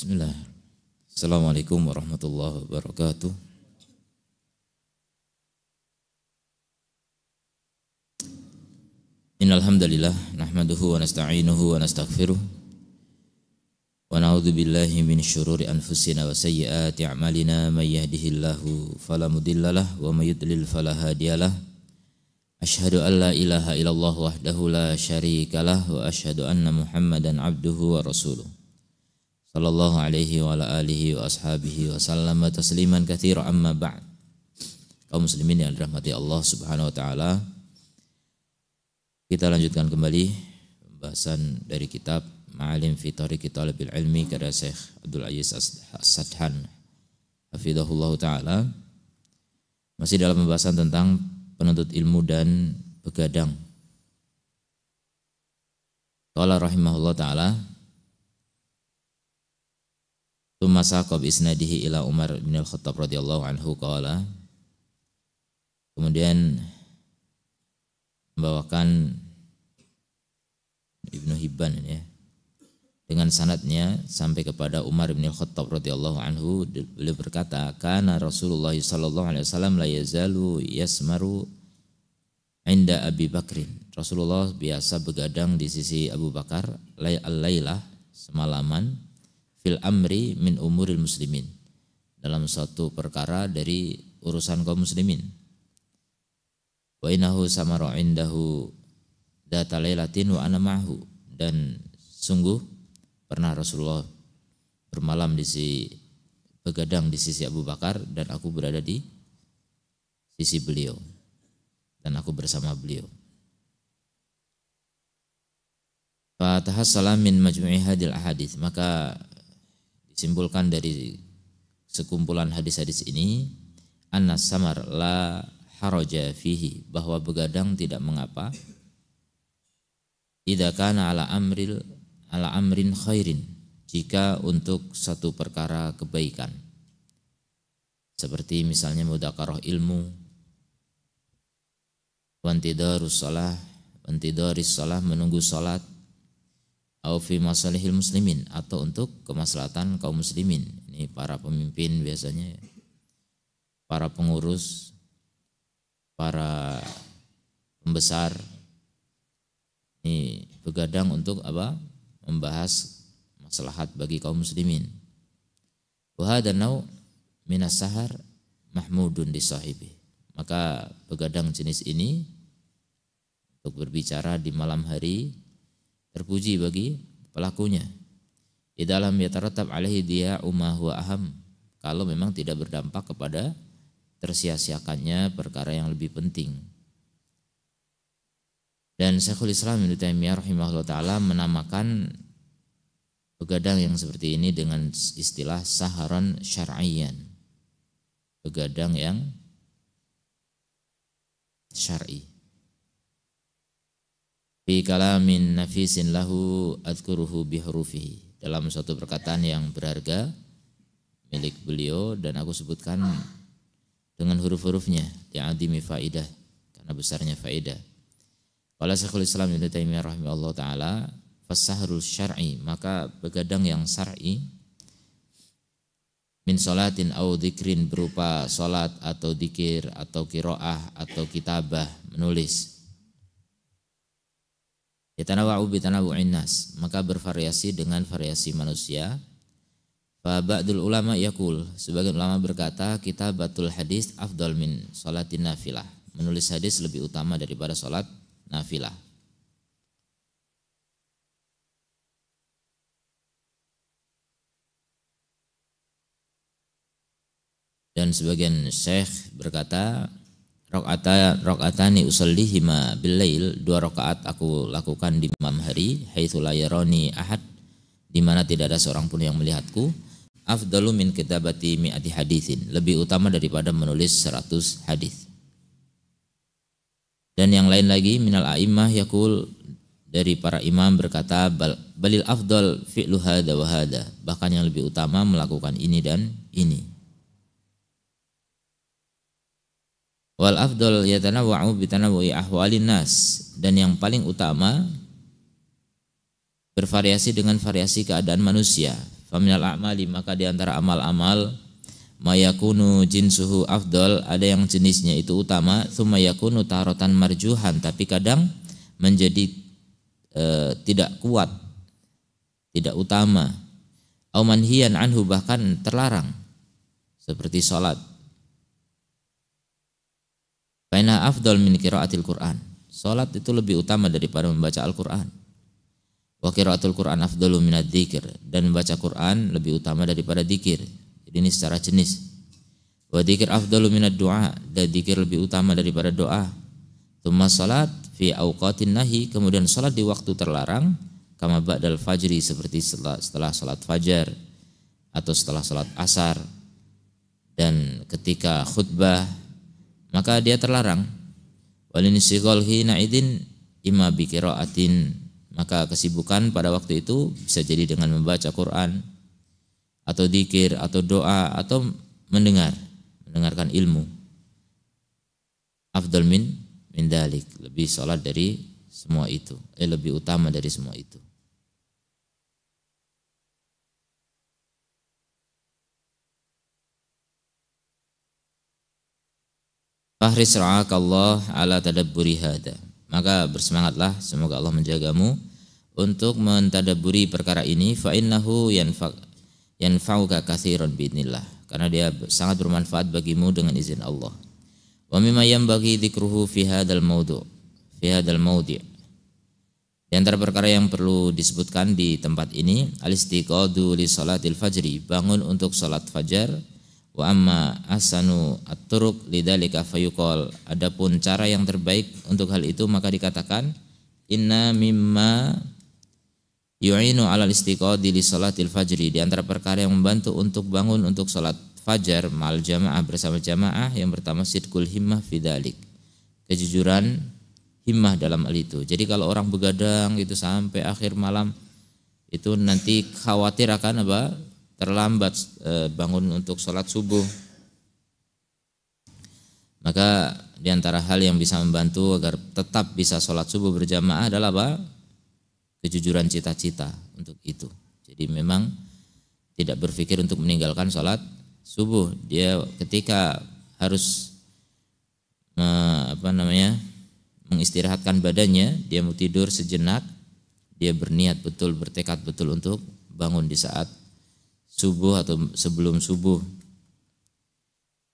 Bismillah. Assalamualaikum warahmatullahi wabarakatuh. Innal hamdalillah nahmaduhu wa nasta'inuhu wa nastaghfiruh wa na'udzu billahi min syururi anfusina wa sayyiati a'malina may yahdihillahu fala mudhillalah wa may yudlil fala hadiyalah. Ashhadu an la ilaha illallah wahdahu la syarikalah wa ashhadu anna Muhammadan abduhu wa rasuluh sallallahu alaihi wa ala alihi wa ashabihi wa sallama tasliman katsira amma ba'd. Kaum muslimin yang dirahmati Allah Subhanahu wa taala. Kita lanjutkan kembali pembahasan dari kitab Ma'alim fi Tariqi Talibul Ilmi karya Syekh Abdul Aziz As-Sadhan hafizahullah taala. Masih dalam pembahasan tentang penuntut ilmu dan begadang. Qala rahimahullah taala Tumma saqab isnadihi ila Umar bin Al-Khattab radhiyallahu anhu qala Kemudian membawakan Ibnu Hibban ya dengan sanatnya sampai kepada Umar bin Khattab radhiyallahu anhu beliau berkata karena Rasulullah sallallahu alaihi wasallam la yazalu yasmaru inda Abi Bakrin Rasulullah biasa begadang di sisi Abu Bakar al-lailah semalaman fil amri min umuril muslimin dalam suatu perkara dari urusan kaum muslimin wa innahu samara indahu data lailatin wa ana ma'hu dan sungguh pernah Rasulullah bermalam di si begadang di sisi Abu Bakar dan aku berada di sisi beliau dan aku bersama beliau Fatahassalam min majmu'i hadil ahadith maka simpulkan dari sekumpulan hadis-hadis ini anas samar la haraja fihi bahwa begadang tidak mengapa idza ala amril ala amrin khairin jika untuk satu perkara kebaikan seperti misalnya mudakaroh ilmu wantidarus salah wantidaris salah menunggu salat au fi masalihil muslimin atau untuk kemaslahatan kaum muslimin. Ini para pemimpin biasanya ya. para pengurus, para pembesar ini begadang untuk apa? membahas maslahat bagi kaum muslimin. Wa dan nau minas sahar mahmudun di sahibi. Maka begadang jenis ini untuk berbicara di malam hari terpuji bagi pelakunya. Idalam yataratab alaihi dia umahu aham. Kalau memang tidak berdampak kepada tersia-siakannya perkara yang lebih penting. Dan Syekhul Islam Ibnu Taimiyah rahimahullah taala menamakan begadang yang seperti ini dengan istilah saharan syar'iyan. Begadang yang syar'i fi kalamin nafisin lahu adkuruhu bihurufihi dalam suatu perkataan yang berharga milik beliau dan aku sebutkan dengan huruf-hurufnya ti'adimi faidah karena besarnya faidah Qala Syekhul Islam ibn Taimiyah rahimahullah taala fasahrul syar'i maka begadang yang syar'i min solatin au dikrin berupa solat atau dikir atau kiroah atau kitabah menulis yatanawa'u nas maka bervariasi dengan variasi manusia fa ba'dul ulama yakul sebagian ulama berkata kita batul hadis afdal min salatin nafilah menulis hadis lebih utama daripada salat nafilah dan sebagian syekh berkata Rokata rokatani usallihima bilail dua rakaat aku lakukan di malam hari haitsu ahad di mana tidak ada seorang pun yang melihatku afdalu min kitabati mi'ati hadithin lebih utama daripada menulis 100 hadis dan yang lain lagi minal a'immah yakul dari para imam berkata balil afdal fi'lu hada wa hada bahkan yang lebih utama melakukan ini dan ini wal afdal yatanawwa'u bitanawwu'i ahwalin nas dan yang paling utama bervariasi dengan variasi keadaan manusia faminal a'mali maka di antara amal-amal mayakunu jinsuhu afdal ada yang jenisnya itu utama thumma yakunu tarotan marjuhan tapi kadang menjadi e, tidak kuat tidak utama au manhiyan anhu bahkan terlarang seperti salat karena afdal min kiraatil Qur'an. Salat itu lebih utama daripada membaca Al-Qur'an. Wa kiraatul Qur'an afdalu min dzikir dan membaca Qur'an lebih utama daripada dikir. Jadi ini secara jenis. Wa dzikir afdalu min doa dan dikir lebih utama daripada doa. Tsumma salat fi awqatin nahi kemudian salat di waktu terlarang kama ba'dal fajri seperti setelah, setelah salat fajar atau setelah salat asar dan ketika khutbah maka dia terlarang walin istighol hina idin imma maka kesibukan pada waktu itu bisa jadi dengan membaca Quran atau dikir atau doa atau mendengar mendengarkan ilmu Abdul min min dalik lebih sholat dari semua itu eh lebih utama dari semua itu Fahris ra'akallah ala tadabburi hada. Maka bersemangatlah, semoga Allah menjagamu untuk mentadaburi perkara ini fa innahu yanfa'uka katsiran biidznillah karena dia sangat bermanfaat bagimu dengan izin Allah. Wa mimma yanbaghi dzikruhu fi hadzal maudu fi hadzal maudi. Di antara perkara yang perlu disebutkan di tempat ini al-istiqadu li salatil fajri, bangun untuk salat fajar Wa amma asanu at-turuq lidzalika Adapun cara yang terbaik untuk hal itu maka dikatakan inna mimma yu'inu 'alal istiqadi li salatil fajri. Di antara perkara yang membantu untuk bangun untuk salat fajar mal jamaah bersama jamaah yang pertama sidkul himmah fidalik. Kejujuran himmah dalam hal itu. Jadi kalau orang begadang itu sampai akhir malam itu nanti khawatir akan apa? terlambat eh, bangun untuk sholat subuh maka di antara hal yang bisa membantu agar tetap bisa sholat subuh berjamaah adalah apa? Kejujuran cita-cita untuk itu. Jadi memang tidak berpikir untuk meninggalkan sholat subuh. Dia ketika harus me, apa namanya mengistirahatkan badannya, dia mau tidur sejenak, dia berniat betul, bertekad betul untuk bangun di saat subuh atau sebelum subuh.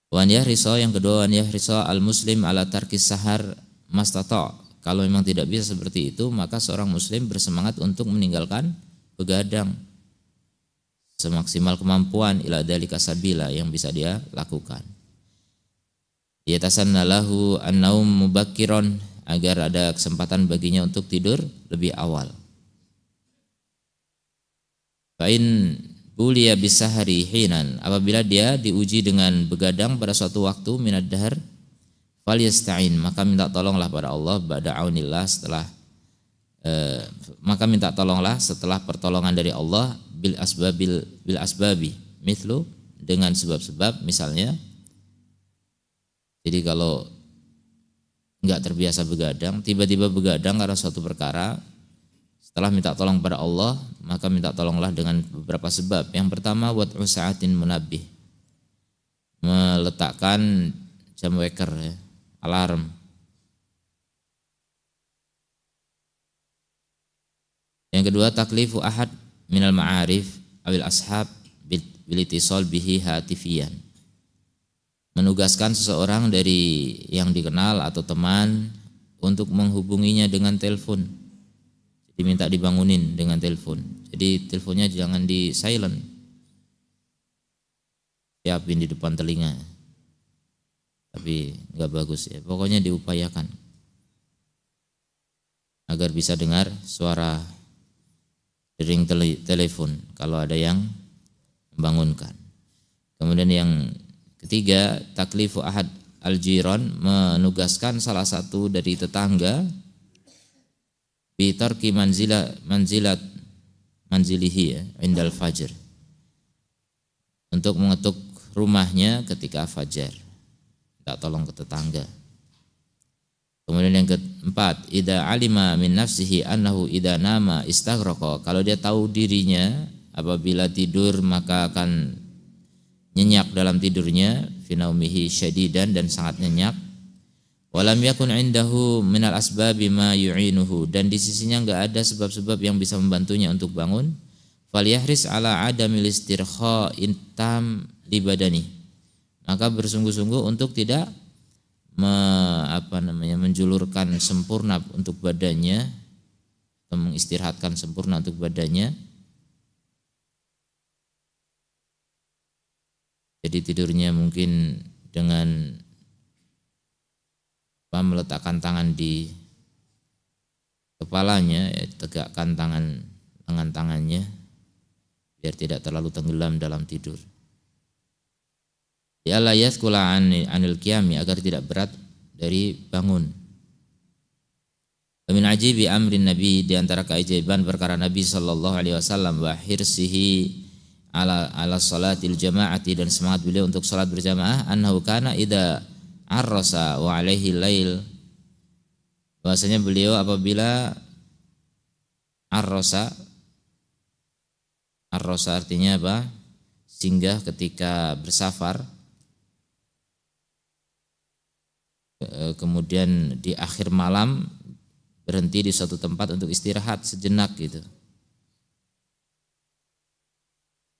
Wan riso yang kedua wan riso al muslim ala tarkis sahar mastato. Kalau memang tidak bisa seperti itu, maka seorang muslim bersemangat untuk meninggalkan begadang semaksimal kemampuan ila dalika sabila yang bisa dia lakukan. Yatasanna lahu annaum mubakkiron agar ada kesempatan baginya untuk tidur lebih awal. Fa'in Bulia bisa hari hinan apabila dia diuji dengan begadang pada suatu waktu minad dahar falyasta'in maka minta tolonglah pada Allah pada aunillah setelah eh, maka minta tolonglah setelah pertolongan dari Allah bil asbab bil asbabi mithlu dengan sebab-sebab misalnya jadi kalau nggak terbiasa begadang tiba-tiba begadang karena suatu perkara telah minta tolong kepada Allah, maka minta tolonglah dengan beberapa sebab. Yang pertama buat usahatin munabih. Meletakkan jam waker ya, alarm. Yang kedua taklifu ahad minal ma'arif awil ashab bilitisol bihi hatifian Menugaskan seseorang dari yang dikenal atau teman untuk menghubunginya dengan telepon diminta dibangunin dengan telepon. Jadi teleponnya jangan di silent. Siapin ya, di depan telinga. Tapi nggak bagus ya. Pokoknya diupayakan agar bisa dengar suara ring telepon kalau ada yang membangunkan. Kemudian yang ketiga, taklifu ahad al-jiran menugaskan salah satu dari tetangga bi tarki manzila manzilat manzilihi ya indal fajr untuk mengetuk rumahnya ketika fajar Tidak tolong ke tetangga kemudian yang keempat ida alima min nafsihi annahu ida nama istagroko kalau dia tahu dirinya apabila tidur maka akan nyenyak dalam tidurnya finaumihi syadidan dan sangat nyenyak Walam yakun indahu minal asbabi ma yu'inuhu dan di sisinya enggak ada sebab-sebab yang bisa membantunya untuk bangun. Falyahris ala adamil istirkha intam libadani. Maka bersungguh-sungguh untuk tidak me, apa namanya menjulurkan sempurna untuk badannya atau mengistirahatkan sempurna untuk badannya. Jadi tidurnya mungkin dengan apa, meletakkan tangan di kepalanya, ya, tegakkan tangan lengan tangannya biar tidak terlalu tenggelam dalam tidur. Ya la yaskula anil Kiami agar tidak berat dari bangun. aji bi amrin Nabi di antara keajaiban perkara Nabi sallallahu alaihi wasallam wahir sihi ala ala salatil jamaati dan semangat beliau untuk salat berjamaah annahu kana idza arrosa wa alaihi lail bahasanya beliau apabila arrosa arrosa artinya apa singgah ketika bersafar kemudian di akhir malam berhenti di suatu tempat untuk istirahat sejenak gitu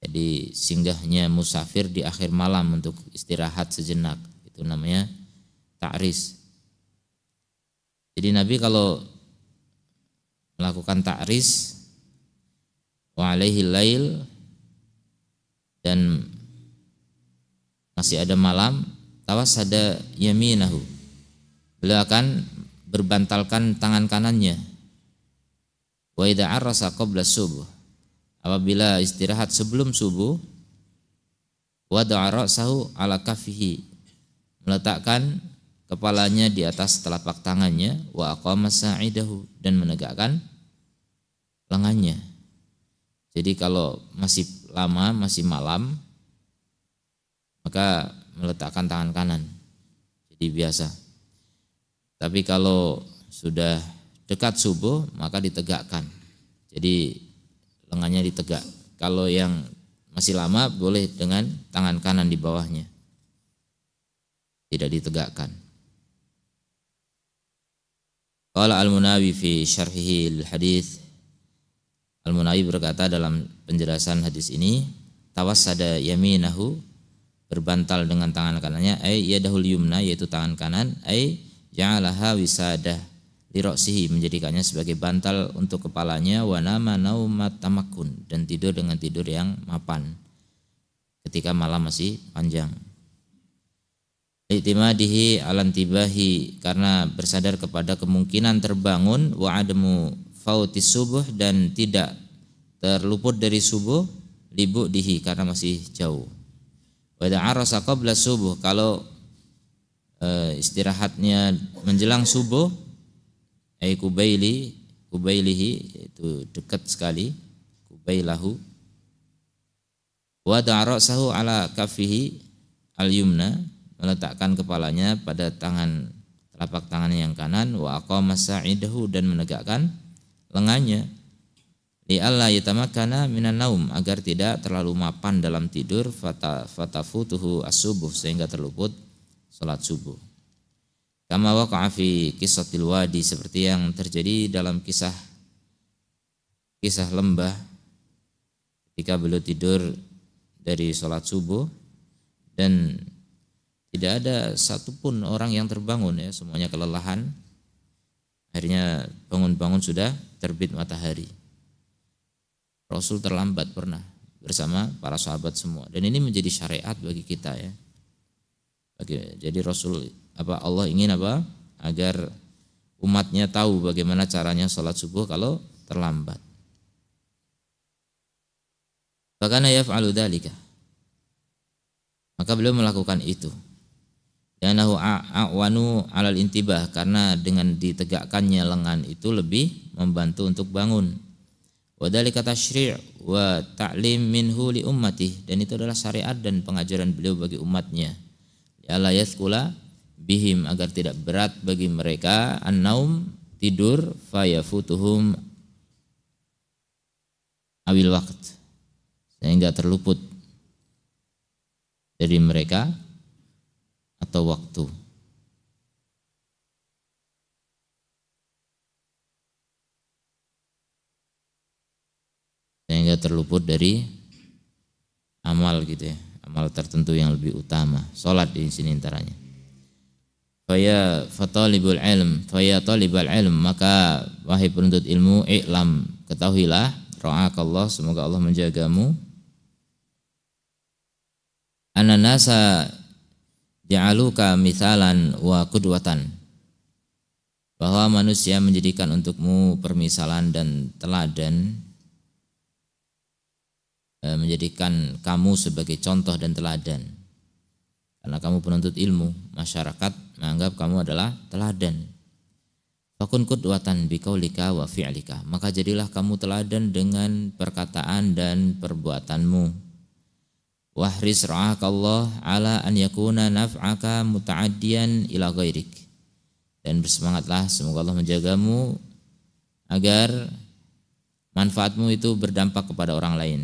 jadi singgahnya musafir di akhir malam untuk istirahat sejenak itu namanya Takris. Jadi Nabi kalau melakukan Takris, wa alaihi lail dan masih ada malam tawas ada yaminahu beliau akan berbantalkan tangan kanannya wa idza arrasa qabla subuh apabila istirahat sebelum subuh wa wada'a ra'sahu ala kafihi meletakkan kepalanya di atas telapak tangannya wa aqama sa'idahu dan menegakkan lengannya. Jadi kalau masih lama, masih malam maka meletakkan tangan kanan. Jadi biasa. Tapi kalau sudah dekat subuh maka ditegakkan. Jadi lengannya ditegak. Kalau yang masih lama boleh dengan tangan kanan di bawahnya. Tidak ditegakkan. Qala Al-Munawi fi syarhihi al-hadis Al-Munawi berkata dalam penjelasan hadis ini tawassada yaminahu berbantal dengan tangan kanannya ay yadahul yumna yaitu tangan kanan ay ja'alaha wisadah liroksihi menjadikannya sebagai bantal untuk kepalanya wanama naumat tamakun dan tidur dengan tidur yang mapan ketika malam masih panjang Itimadihi alantibahi karena bersadar kepada kemungkinan terbangun wa ademu fautis subuh dan tidak terluput dari subuh libu dihi karena masih jauh. Wada arasa qabla subuh kalau e, istirahatnya menjelang subuh ay kubaili kubailihi itu dekat sekali kubailahu wada da'ara ala kafihi al yumna meletakkan kepalanya pada tangan telapak tangannya yang kanan wa aqama sa'idahu dan menegakkan lengannya li alla yatamakkana minan naum agar tidak terlalu mapan dalam tidur fata fatafutuhu as-subuh sehingga terluput salat subuh kama waqa'a fi qisatil wadi seperti yang terjadi dalam kisah kisah lembah ketika beliau tidur dari salat subuh dan tidak ada satupun orang yang terbangun ya semuanya kelelahan akhirnya bangun-bangun sudah terbit matahari Rasul terlambat pernah bersama para sahabat semua dan ini menjadi syariat bagi kita ya bagi, jadi Rasul apa Allah ingin apa agar umatnya tahu bagaimana caranya sholat subuh kalau terlambat bahkan ya maka beliau melakukan itu dan lahu a'wanu alal intibah karena dengan ditegakkannya lengan itu lebih membantu untuk bangun Wa dalika tasyri' wa ta'lim minhu li ummatih dan itu adalah syariat dan pengajaran beliau bagi umatnya ala yaskula bihim agar tidak berat bagi mereka an-naum tidur fayafutuhum awil waqt sehingga terluput dari mereka atau waktu. Sehingga terluput dari amal gitu ya, amal tertentu yang lebih utama. sholat di sini antaranya. Faya fatalibul ilm, faya talibul ilm, maka wahai penuntut ilmu, iklam, ketahuilah, ro'akallah, semoga Allah menjagamu. Ananasa ja'aluka misalan wa kudwatan bahwa manusia menjadikan untukmu permisalan dan teladan eh, menjadikan kamu sebagai contoh dan teladan karena kamu penuntut ilmu masyarakat menganggap kamu adalah teladan fakun kudwatan bikaulika wa fi'lika maka jadilah kamu teladan dengan perkataan dan perbuatanmu wahris Allah ala an yakuna naf'aka muta'addiyan ila ghairik dan bersemangatlah semoga Allah menjagamu agar manfaatmu itu berdampak kepada orang lain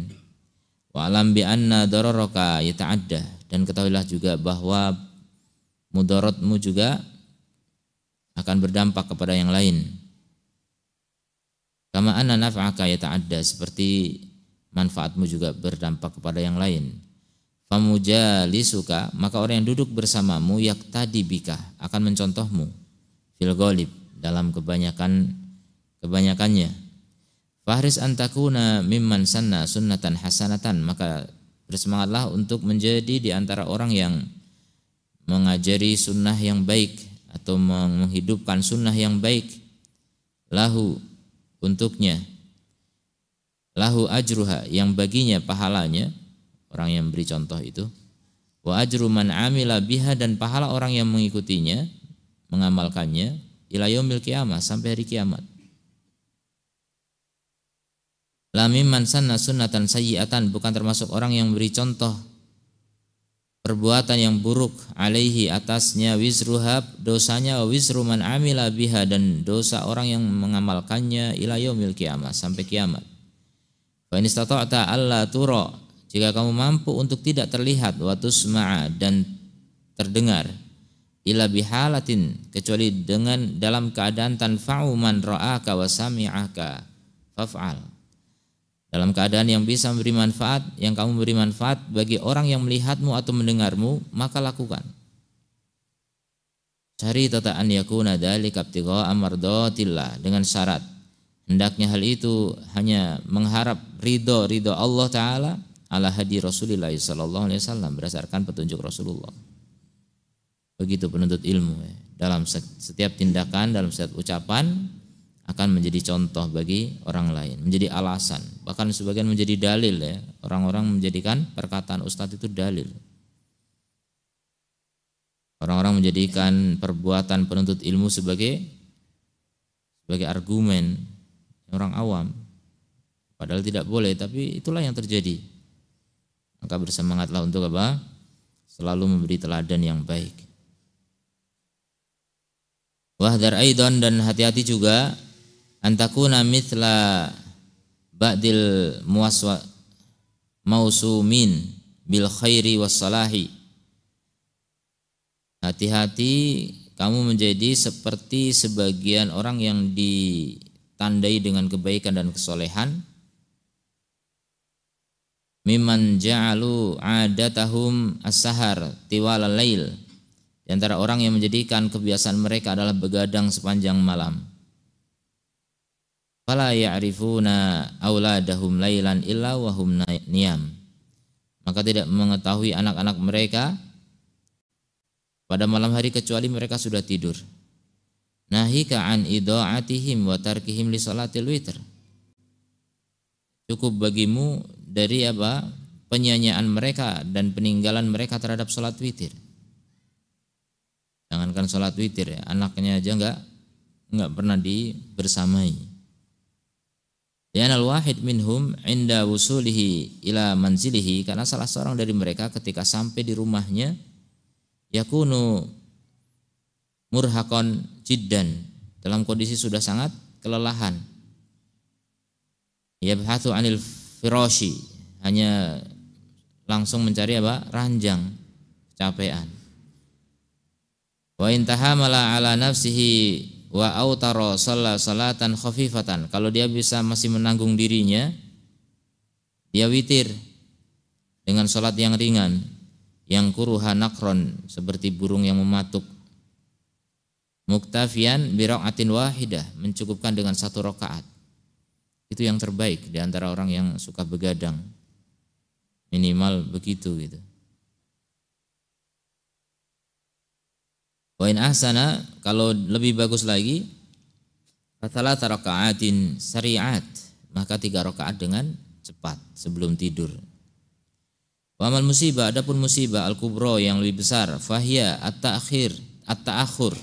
wa alam bi anna dararaka yata'adda dan ketahuilah juga bahwa mudaratmu juga akan berdampak kepada yang lain kama anna naf'aka yata'adda seperti manfaatmu juga berdampak kepada yang lain suka maka orang yang duduk bersamamu yak tadi bika akan mencontohmu fil golib dalam kebanyakan kebanyakannya fahris antakuna mimman sanna sunnatan hasanatan maka bersemangatlah untuk menjadi di antara orang yang mengajari sunnah yang baik atau menghidupkan sunnah yang baik lahu untuknya lahu ajruha yang baginya pahalanya orang yang beri contoh itu wa ajru man amila biha dan pahala orang yang mengikutinya mengamalkannya ila yaumil kiamah sampai hari kiamat Lami sanna sunnatan sayyiatan bukan termasuk orang yang beri contoh perbuatan yang buruk alaihi atasnya wizruhab dosanya wizru man amila biha dan dosa orang yang mengamalkannya ila yaumil kiamah sampai kiamat. Fa in istata'ta alla turo jika kamu mampu untuk tidak terlihat waktu sema'a dan terdengar ila bihalatin kecuali dengan dalam keadaan tanfa'u man ra'aka wa sami'aka faf'al dalam keadaan yang bisa memberi manfaat yang kamu beri manfaat bagi orang yang melihatmu atau mendengarmu maka lakukan cari tata an yakuna dzalika ibtigha'a dengan syarat hendaknya hal itu hanya mengharap ridho ridho Allah taala ala hadi Rasulullah sallallahu alaihi wasallam berdasarkan petunjuk Rasulullah. Begitu penuntut ilmu ya. Dalam setiap tindakan, dalam setiap ucapan akan menjadi contoh bagi orang lain, menjadi alasan, bahkan sebagian menjadi dalil ya. Orang-orang menjadikan perkataan ustadz itu dalil. Orang-orang menjadikan perbuatan penuntut ilmu sebagai sebagai argumen orang awam. Padahal tidak boleh, tapi itulah yang terjadi maka bersemangatlah untuk apa? Selalu memberi teladan yang baik. Wahdar aidon dan hati-hati juga antakuna mithla ba'dil muaswa mausumin bil khairi wasalahi. Hati-hati kamu menjadi seperti sebagian orang yang ditandai dengan kebaikan dan kesolehan miman ja'alu adatahum as-sahar tiwala lail di antara orang yang menjadikan kebiasaan mereka adalah begadang sepanjang malam fala ya'rifuna auladahum lailan illa wa hum niyam maka tidak mengetahui anak-anak mereka pada malam hari kecuali mereka sudah tidur nahika an idaatihim wa tarkihim li salatil witr cukup bagimu dari apa penyanyian mereka dan peninggalan mereka terhadap sholat witir jangankan sholat witir ya, anaknya aja nggak nggak pernah dibersamai Yanal wahid minhum inda wusulihi ila manzilihi karena salah seorang dari mereka ketika sampai di rumahnya yakunu murhakon jiddan dalam kondisi sudah sangat kelelahan yabhathu anil firoshi hanya langsung mencari apa ranjang capean wa intaha mala ala nafsihi wa autaro salat salatan khafifatan kalau dia bisa masih menanggung dirinya dia witir dengan salat yang ringan yang kuruha nakron seperti burung yang mematuk muktafian biraqatin wahidah mencukupkan dengan satu rakaat itu yang terbaik di antara orang yang suka begadang. Minimal begitu gitu. Wa in ahsana kalau lebih bagus lagi katalah raka'atin syariat maka tiga rakaat dengan cepat sebelum tidur. Wa musibah adapun musibah al kubro yang lebih besar fahya at-ta'khir at-ta'akhur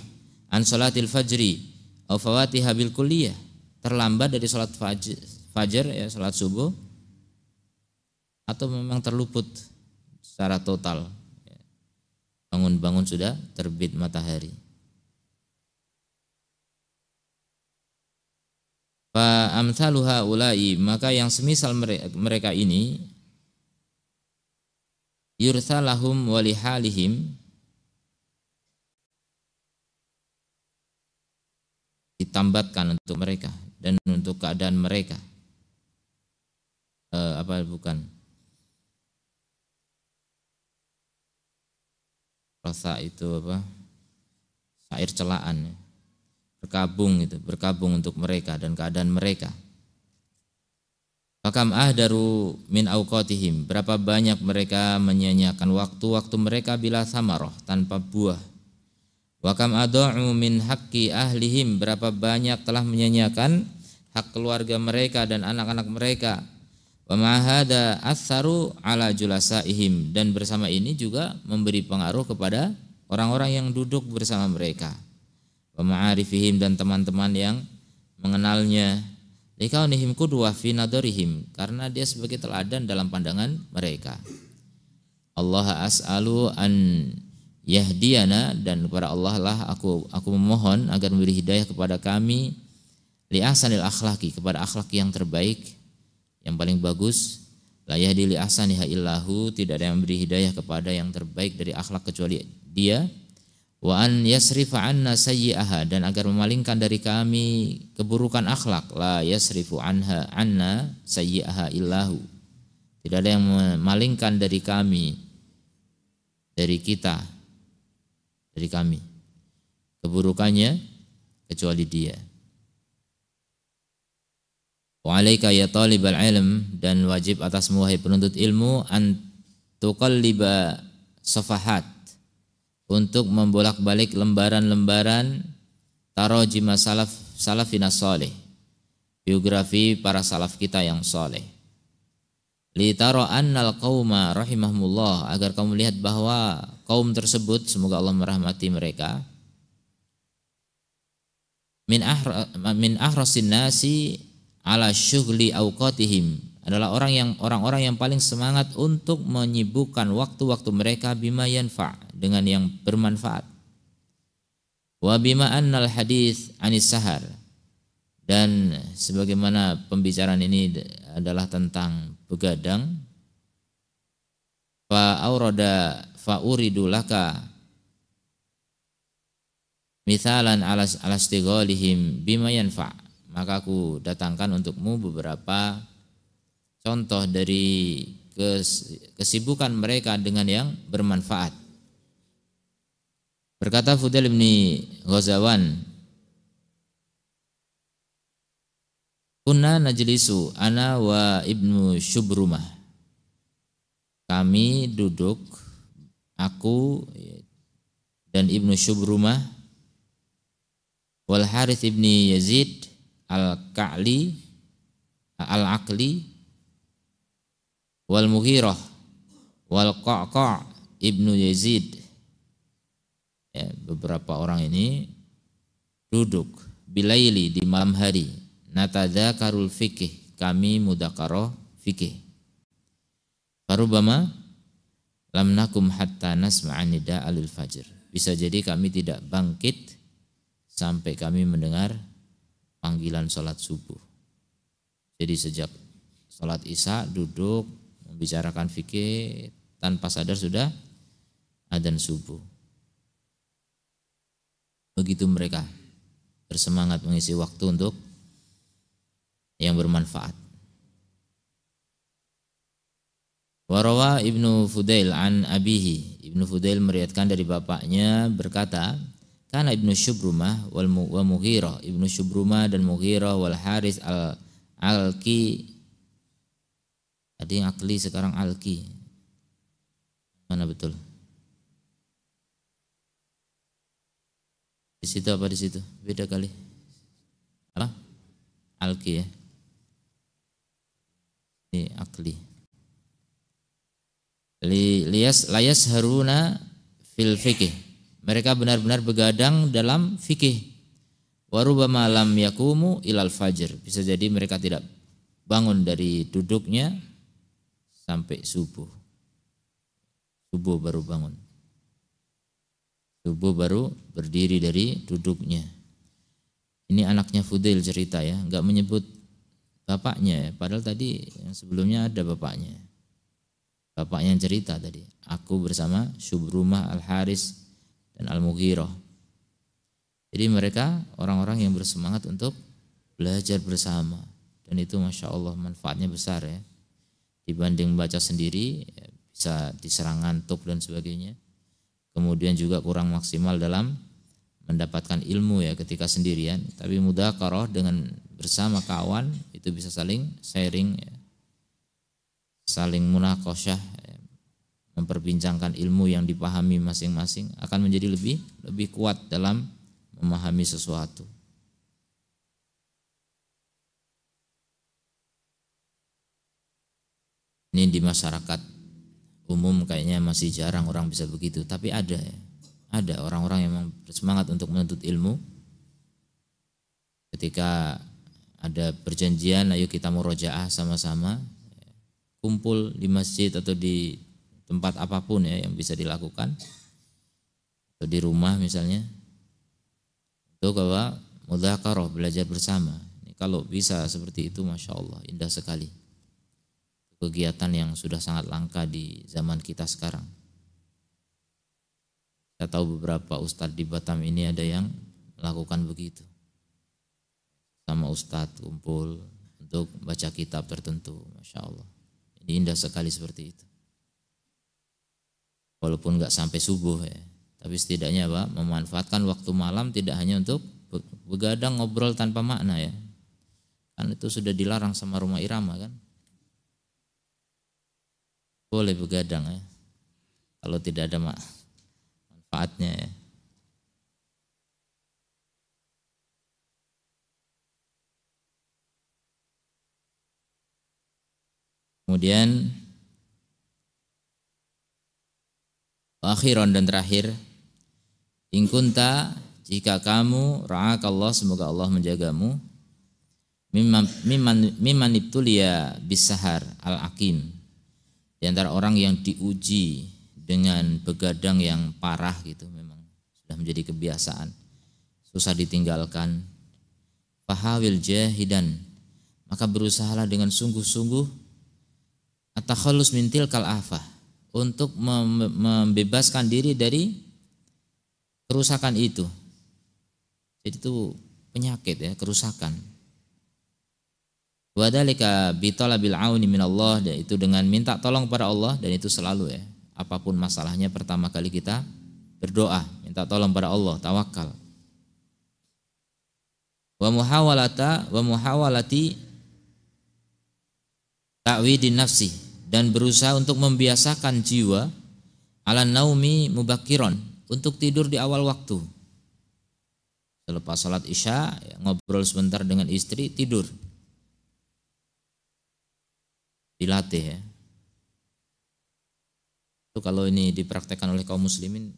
an salatil fajri aw fawatiha bil kulliyah terlambat dari sholat fajr, fajr ya sholat subuh atau memang terluput secara total bangun-bangun sudah terbit matahari fa ulai maka yang semisal mereka ini yursalahum walihalihim ditambatkan untuk mereka dan untuk keadaan mereka uh, apa bukan rasa itu apa air celaan ya. berkabung itu berkabung untuk mereka dan keadaan mereka Fakam ahdaru min auqatihim Berapa banyak mereka menyanyiakan waktu-waktu mereka bila samaroh tanpa buah Wa kam adau min haqqi ahlihim berapa banyak telah menyanyiakan hak keluarga mereka dan anak-anak mereka. Wa ma'ahada asharu ala julasaihim dan bersama ini juga memberi pengaruh kepada orang-orang yang duduk bersama mereka. Wa ma'arifihim dan teman-teman yang mengenalnya. Likaunihim kudwa fi nadarihim karena dia sebagai teladan dalam pandangan mereka. Allah as'alu an yahdiana dan kepada Allah lah aku aku memohon agar memberi hidayah kepada kami li ahsanil akhlaki kepada akhlak yang terbaik yang paling bagus la yahdi li ahsaniha illahu tidak ada yang memberi hidayah kepada yang terbaik dari akhlak kecuali dia wa an yasrifa anna sayyi'aha dan agar memalingkan dari kami keburukan akhlak la yasrifu anha anna sayyi'aha illahu tidak ada yang memalingkan dari kami dari kita dari kami keburukannya kecuali dia wa alaika ya talibal ilm dan wajib atasmu wahai penuntut ilmu an tuqalliba safahat untuk membolak-balik lembaran-lembaran tarojima salaf salafina soleh biografi para salaf kita yang soleh Litaro annal qauma rahimahumullah agar kamu lihat bahwa kaum tersebut semoga Allah merahmati mereka min ahra, min ahrasin nasi ala syughli awqatihim adalah orang yang orang-orang yang paling semangat untuk menyibukkan waktu-waktu mereka bima yanfa dengan yang bermanfaat wa bima annal hadis anis sahar dan sebagaimana pembicaraan ini adalah tentang begadang fa aurada fa uridulaka misalan alas tigolihim bima yanfa maka aku datangkan untukmu beberapa contoh dari kesibukan mereka dengan yang bermanfaat berkata Fudail bin Ghazawan Kunna najlisu ana wa ibnu syubrumah. Kami duduk aku dan ibnu syubrumah. wal Harith ibni Yazid al-Ka'li al-Aqli wal Mughirah wal Qa'qa' ibnu Yazid ya, beberapa orang ini duduk bilaili di malam hari natada karul fikih kami mudakaroh fikih farubama lamnakum hatta hatta nasma'anida alil fajr bisa jadi kami tidak bangkit sampai kami mendengar panggilan sholat subuh jadi sejak sholat isya duduk membicarakan fikih tanpa sadar sudah adzan subuh begitu mereka bersemangat mengisi waktu untuk yang bermanfaat. Warawa Ibnu Fudail an abihi. Ibnu Fudail meriatkan dari bapaknya berkata, karena Ibnu Syubrumah wal wa Mughirah, Ibnu Syubrumah dan Mughirah wal Haris al Alki tadi yang akli sekarang alki. Mana betul? Di situ apa di situ? Beda kali. Apa? Alki ya. Ini akli li lias layas haruna fil fikih mereka benar-benar begadang dalam fikih waruba malam yakumu ilal fajr bisa jadi mereka tidak bangun dari duduknya sampai subuh subuh baru bangun subuh baru berdiri dari duduknya ini anaknya Fudil cerita ya nggak menyebut bapaknya. Ya. Padahal tadi yang sebelumnya ada bapaknya. Bapaknya yang cerita tadi. Aku bersama Subrumah Al-Haris dan Al-Mughirah. Jadi mereka orang-orang yang bersemangat untuk belajar bersama. Dan itu Masya Allah manfaatnya besar ya. Dibanding baca sendiri ya, bisa diserang ngantuk dan sebagainya. Kemudian juga kurang maksimal dalam mendapatkan ilmu ya ketika sendirian, tapi mudah karoh dengan bersama kawan itu bisa saling sharing ya. saling munakosyah ya. memperbincangkan ilmu yang dipahami masing-masing akan menjadi lebih lebih kuat dalam memahami sesuatu. Ini di masyarakat umum kayaknya masih jarang orang bisa begitu, tapi ada ya ada orang-orang yang bersemangat untuk menuntut ilmu ketika ada perjanjian ayo kita murojaah sama-sama kumpul di masjid atau di tempat apapun ya yang bisa dilakukan atau di rumah misalnya itu kalau mudhakaroh belajar bersama Ini kalau bisa seperti itu masya Allah indah sekali kegiatan yang sudah sangat langka di zaman kita sekarang saya tahu beberapa ustadz di Batam ini ada yang melakukan begitu. Sama ustadz kumpul untuk baca kitab tertentu, masya Allah. Ini indah sekali seperti itu. Walaupun nggak sampai subuh ya, tapi setidaknya apa? Memanfaatkan waktu malam tidak hanya untuk begadang ngobrol tanpa makna ya. Kan itu sudah dilarang sama rumah irama kan. Boleh begadang ya. Kalau tidak ada makna manfaatnya ya. Kemudian akhiran dan terakhir ingkunta jika kamu Allah semoga Allah menjagamu mimman mimman mimman bisahar al akim di antara orang yang diuji dengan begadang yang parah gitu memang sudah menjadi kebiasaan susah ditinggalkan fahawil jahidan maka berusahalah dengan sungguh-sungguh atakhallus mintil mintil afah untuk membebaskan diri dari kerusakan itu jadi itu penyakit ya kerusakan wadalika bitalabil auni minallah dan itu dengan minta tolong pada Allah dan itu selalu ya apapun masalahnya pertama kali kita berdoa, minta tolong pada Allah, tawakal. Wa muhawalata wa muhawalati ta'widi nafsi dan berusaha untuk membiasakan jiwa ala naumi mubakiron untuk tidur di awal waktu. Selepas salat isya ya, ngobrol sebentar dengan istri tidur. Dilatih ya itu kalau ini dipraktekkan oleh kaum muslimin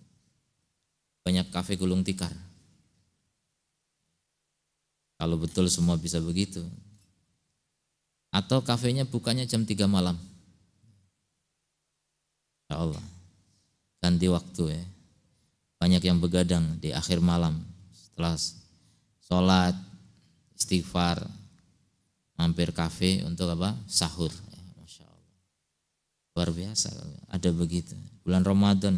banyak kafe gulung tikar. Kalau betul semua bisa begitu. Atau kafenya bukanya jam 3 malam. Ya Allah. Ganti waktu ya. Banyak yang begadang di akhir malam setelah sholat, istighfar, mampir kafe untuk apa? Sahur Luar biasa ada begitu. Bulan Ramadan.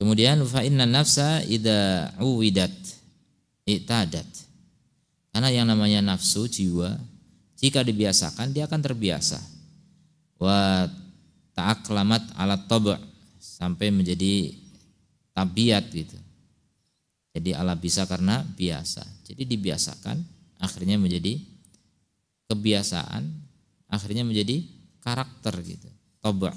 Kemudian fa inna nafsa ida uwidat itadat. Karena yang namanya nafsu jiwa jika dibiasakan dia akan terbiasa. Wa ta'aklamat ala tab' sampai menjadi tabiat gitu. Jadi ala bisa karena biasa. Jadi dibiasakan akhirnya menjadi kebiasaan akhirnya menjadi karakter gitu toba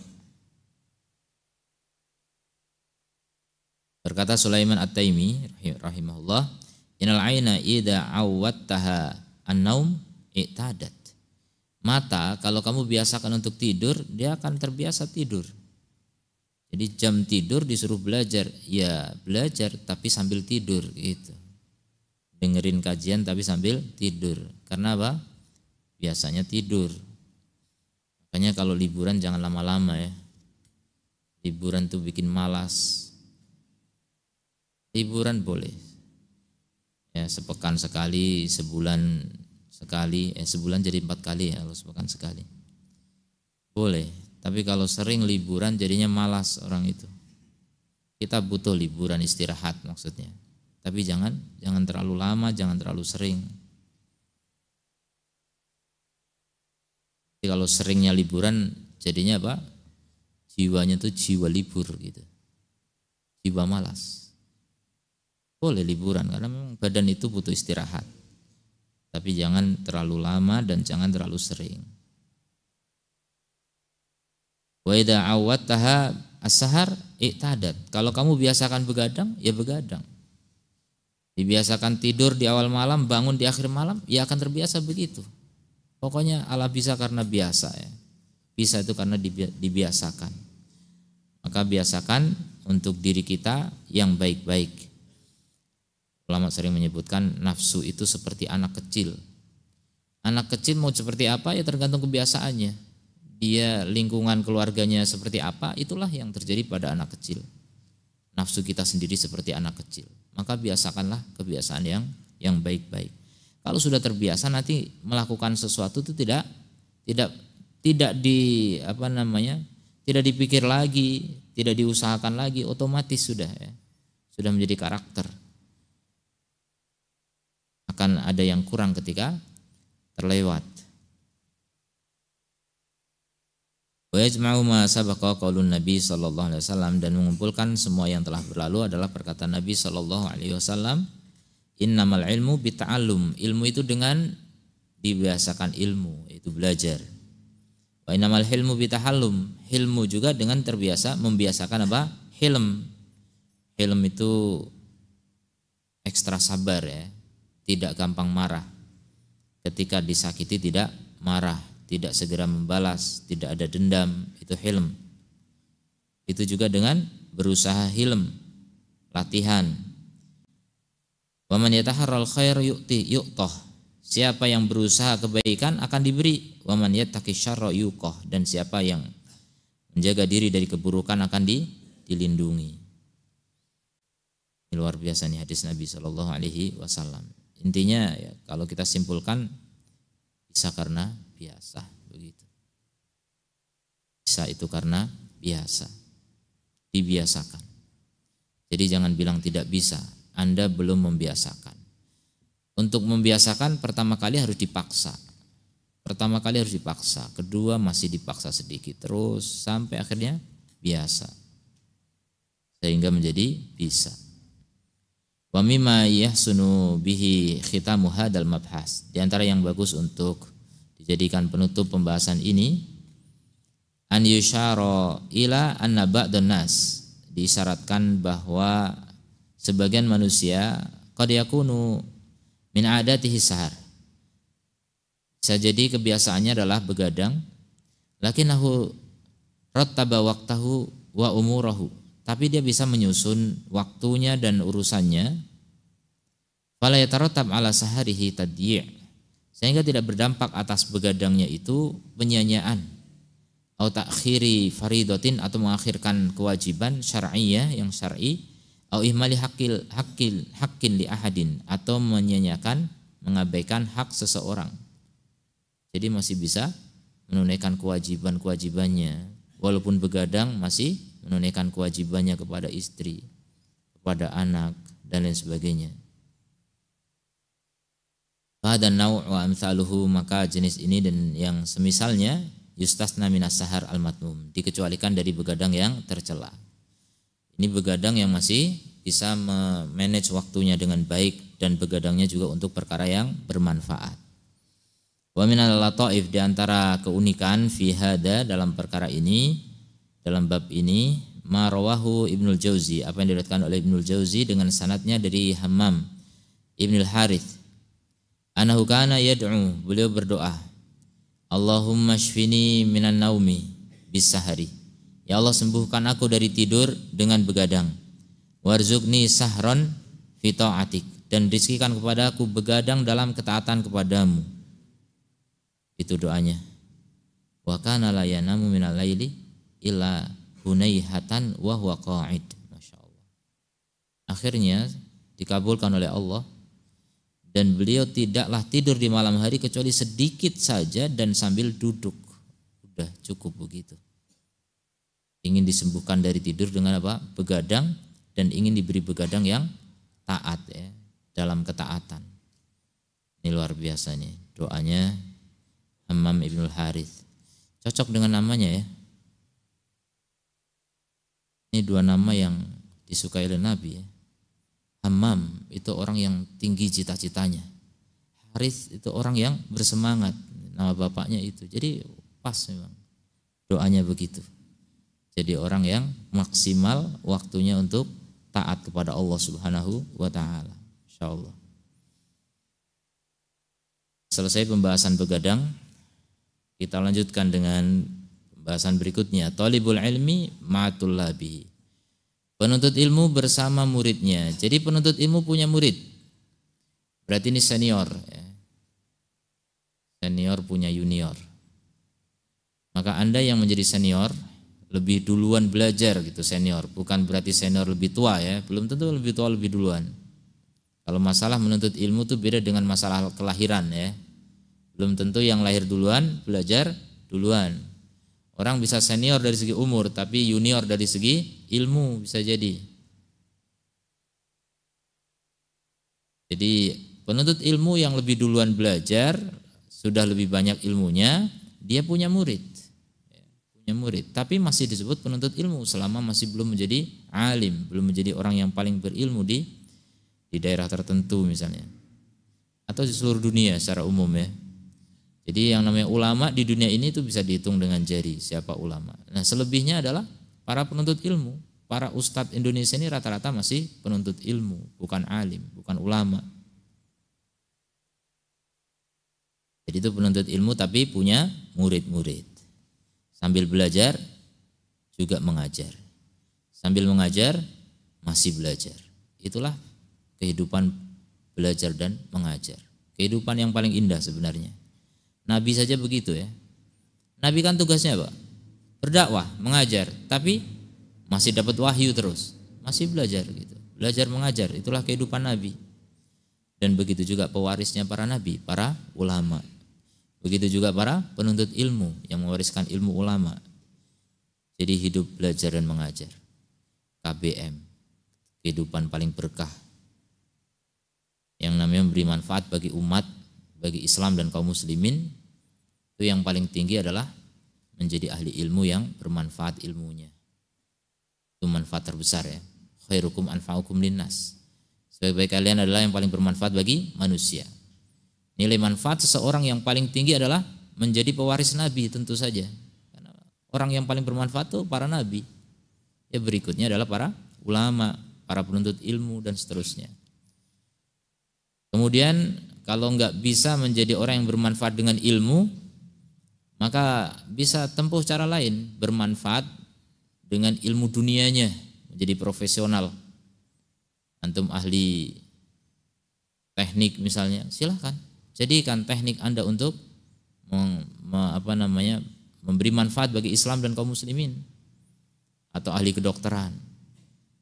berkata Sulaiman At-Taimi rahimahullah inal aina ida awattaha an-naum i'tadat mata kalau kamu biasakan untuk tidur dia akan terbiasa tidur jadi jam tidur disuruh belajar ya belajar tapi sambil tidur gitu dengerin kajian tapi sambil tidur karena apa biasanya tidur. Makanya kalau liburan jangan lama-lama ya. Liburan tuh bikin malas. Liburan boleh. Ya sepekan sekali, sebulan sekali, eh sebulan jadi empat kali ya kalau sepekan sekali. Boleh, tapi kalau sering liburan jadinya malas orang itu. Kita butuh liburan istirahat maksudnya. Tapi jangan jangan terlalu lama, jangan terlalu sering. Tapi kalau seringnya liburan jadinya apa? Jiwanya tuh jiwa libur gitu. Jiwa malas. Boleh liburan karena memang badan itu butuh istirahat. Tapi jangan terlalu lama dan jangan terlalu sering. Wa idza awwattaha as-sahar i'tadat. Kalau kamu biasakan begadang, ya begadang. Dibiasakan tidur di awal malam, bangun di akhir malam, ya akan terbiasa begitu. Pokoknya Allah bisa karena biasa ya. Bisa itu karena dibiasakan. Maka biasakan untuk diri kita yang baik-baik. Ulama sering menyebutkan nafsu itu seperti anak kecil. Anak kecil mau seperti apa ya tergantung kebiasaannya. Dia lingkungan keluarganya seperti apa itulah yang terjadi pada anak kecil. Nafsu kita sendiri seperti anak kecil. Maka biasakanlah kebiasaan yang yang baik-baik. Kalau sudah terbiasa nanti melakukan sesuatu itu tidak tidak tidak di apa namanya? tidak dipikir lagi, tidak diusahakan lagi, otomatis sudah ya. Sudah menjadi karakter. Akan ada yang kurang ketika terlewat. Nabi sallallahu alaihi wasallam dan mengumpulkan semua yang telah berlalu adalah perkataan Nabi sallallahu alaihi wasallam Innamal ilmu bita'allum. Ilmu itu dengan dibiasakan ilmu, itu belajar. Wa innamal ilmu bitahallum. ilmu juga dengan terbiasa membiasakan apa? Hilm. Hilm itu ekstra sabar ya. Tidak gampang marah. Ketika disakiti tidak marah, tidak segera membalas, tidak ada dendam, itu hilm. Itu juga dengan berusaha hilm, latihan, Waman yataharral khair yu'ti yu'toh. Siapa yang berusaha kebaikan akan diberi. Waman yataki syarra yu'koh. dan siapa yang menjaga diri dari keburukan akan di, dilindungi. Ini luar biasa nih hadis Nabi Shallallahu alaihi wasallam. Intinya ya, kalau kita simpulkan bisa karena biasa begitu. Bisa itu karena biasa. Dibiasakan. Jadi jangan bilang tidak bisa, anda belum membiasakan. Untuk membiasakan pertama kali harus dipaksa. Pertama kali harus dipaksa, kedua masih dipaksa sedikit terus sampai akhirnya biasa. Sehingga menjadi bisa. Wa mimma yahsunu bihi khitamu hadal mabhas. Di antara yang bagus untuk dijadikan penutup pembahasan ini an yushara ila anna ba'dun nas disyaratkan bahwa sebagian manusia qad yakunu min adatihi sahar. Bisa jadi kebiasaannya adalah begadang, lakinahu rattaba waqtahu wa umurahu. Tapi dia bisa menyusun waktunya dan urusannya. Fala yatarattab ala saharihi tadyi' sehingga tidak berdampak atas begadangnya itu penyanyian atau takhiri faridotin atau mengakhirkan kewajiban syar'iyah yang syar'i au ihmali hakil hakil hakin li ahadin atau menyanyiakan mengabaikan hak seseorang. Jadi masih bisa menunaikan kewajiban-kewajibannya walaupun begadang masih menunaikan kewajibannya kepada istri, kepada anak dan lain sebagainya. pada nau'u wa amsaluhu maka jenis ini dan yang semisalnya yustasna minas sahar al-matmum dikecualikan dari begadang yang tercela. Ini begadang yang masih bisa manage waktunya dengan baik dan begadangnya juga untuk perkara yang bermanfaat. Wa minal lataif di antara keunikan fi hada dalam perkara ini dalam bab ini marwahu Ibnul Jauzi apa yang diriwayatkan oleh Ibnul Jauzi dengan sanatnya dari Hammam Ibnul Harith Anahu kana yad'u beliau berdoa Allahumma shfini minan naumi bisahari Ya Allah sembuhkan aku dari tidur dengan begadang. Warzukni sahron fito atik dan rizkikan kepada aku begadang dalam ketaatan kepadamu. Itu doanya. Wa kana layanamu yanamu minal laili illa hunaihatan wa huwa qa'id. Allah. Akhirnya dikabulkan oleh Allah dan beliau tidaklah tidur di malam hari kecuali sedikit saja dan sambil duduk. Udah cukup begitu ingin disembuhkan dari tidur dengan apa? Begadang dan ingin diberi begadang yang taat ya, dalam ketaatan. Ini luar biasa nih doanya Hamam Ibnul Harith. Cocok dengan namanya ya. Ini dua nama yang disukai oleh Nabi ya. Hamam itu orang yang tinggi cita-citanya. Harith itu orang yang bersemangat. Nama bapaknya itu. Jadi pas memang doanya begitu jadi orang yang maksimal waktunya untuk taat kepada Allah Subhanahu wa taala. Insyaallah. Selesai pembahasan begadang, kita lanjutkan dengan pembahasan berikutnya. Talibul ilmi labi. Penuntut ilmu bersama muridnya. Jadi penuntut ilmu punya murid. Berarti ini senior. Ya. Senior punya junior. Maka Anda yang menjadi senior, lebih duluan belajar gitu senior bukan berarti senior lebih tua ya belum tentu lebih tua lebih duluan kalau masalah menuntut ilmu itu beda dengan masalah kelahiran ya belum tentu yang lahir duluan belajar duluan orang bisa senior dari segi umur tapi junior dari segi ilmu bisa jadi jadi penuntut ilmu yang lebih duluan belajar sudah lebih banyak ilmunya dia punya murid punya murid, tapi masih disebut penuntut ilmu selama masih belum menjadi alim, belum menjadi orang yang paling berilmu di di daerah tertentu misalnya. Atau di seluruh dunia secara umum ya. Jadi yang namanya ulama di dunia ini itu bisa dihitung dengan jari siapa ulama. Nah, selebihnya adalah para penuntut ilmu. Para ustadz Indonesia ini rata-rata masih penuntut ilmu, bukan alim, bukan ulama. Jadi itu penuntut ilmu tapi punya murid-murid. Sambil belajar juga mengajar. Sambil mengajar masih belajar. Itulah kehidupan belajar dan mengajar. Kehidupan yang paling indah sebenarnya. Nabi saja begitu ya. Nabi kan tugasnya apa? Berdakwah, mengajar, tapi masih dapat wahyu terus, masih belajar gitu. Belajar mengajar, itulah kehidupan Nabi. Dan begitu juga pewarisnya para nabi, para ulama. Begitu juga para penuntut ilmu yang mewariskan ilmu ulama. Jadi hidup belajar dan mengajar. KBM, kehidupan paling berkah. Yang namanya memberi manfaat bagi umat, bagi Islam dan kaum muslimin, itu yang paling tinggi adalah menjadi ahli ilmu yang bermanfaat ilmunya. Itu manfaat terbesar ya. Khairukum anfa'ukum linnas. Sebaik-baik kalian adalah yang paling bermanfaat bagi manusia. Nilai manfaat seseorang yang paling tinggi adalah menjadi pewaris nabi tentu saja. Karena orang yang paling bermanfaat itu para nabi. Ya berikutnya adalah para ulama, para penuntut ilmu dan seterusnya. Kemudian kalau nggak bisa menjadi orang yang bermanfaat dengan ilmu, maka bisa tempuh cara lain bermanfaat dengan ilmu dunianya menjadi profesional. Antum ahli teknik misalnya, silahkan Jadikan teknik Anda untuk meng, apa namanya? memberi manfaat bagi Islam dan kaum muslimin atau ahli kedokteran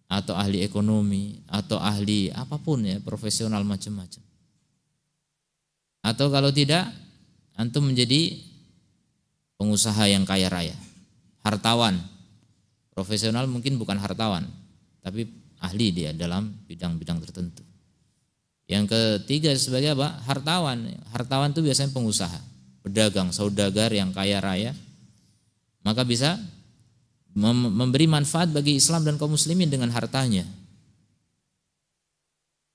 atau ahli ekonomi atau ahli apapun ya profesional macam-macam. Atau kalau tidak antum menjadi pengusaha yang kaya raya, hartawan. Profesional mungkin bukan hartawan, tapi ahli dia dalam bidang-bidang tertentu. Yang ketiga sebagai apa? Hartawan. Hartawan itu biasanya pengusaha, pedagang, saudagar yang kaya raya. Maka bisa memberi manfaat bagi Islam dan kaum muslimin dengan hartanya.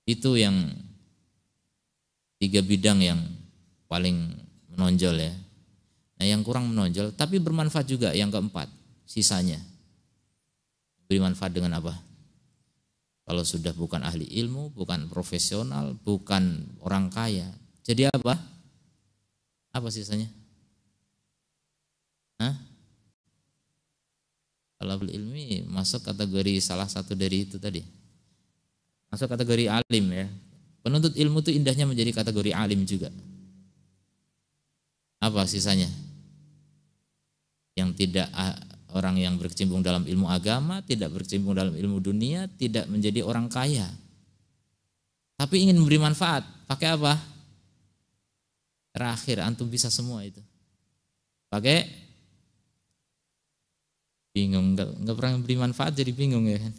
Itu yang tiga bidang yang paling menonjol ya. Nah, yang kurang menonjol tapi bermanfaat juga yang keempat, sisanya. Beri manfaat dengan apa? Kalau sudah bukan ahli ilmu, bukan profesional, bukan orang kaya. Jadi apa? Apa sisanya? Hah? Talabul ilmi masuk kategori salah satu dari itu tadi. Masuk kategori alim ya. Penuntut ilmu itu indahnya menjadi kategori alim juga. Apa sisanya? Yang tidak orang yang berkecimpung dalam ilmu agama, tidak berkecimpung dalam ilmu dunia, tidak menjadi orang kaya. Tapi ingin memberi manfaat, pakai apa? Terakhir antum bisa semua itu. Pakai bingung, nggak, nggak pernah memberi manfaat jadi bingung ya kan.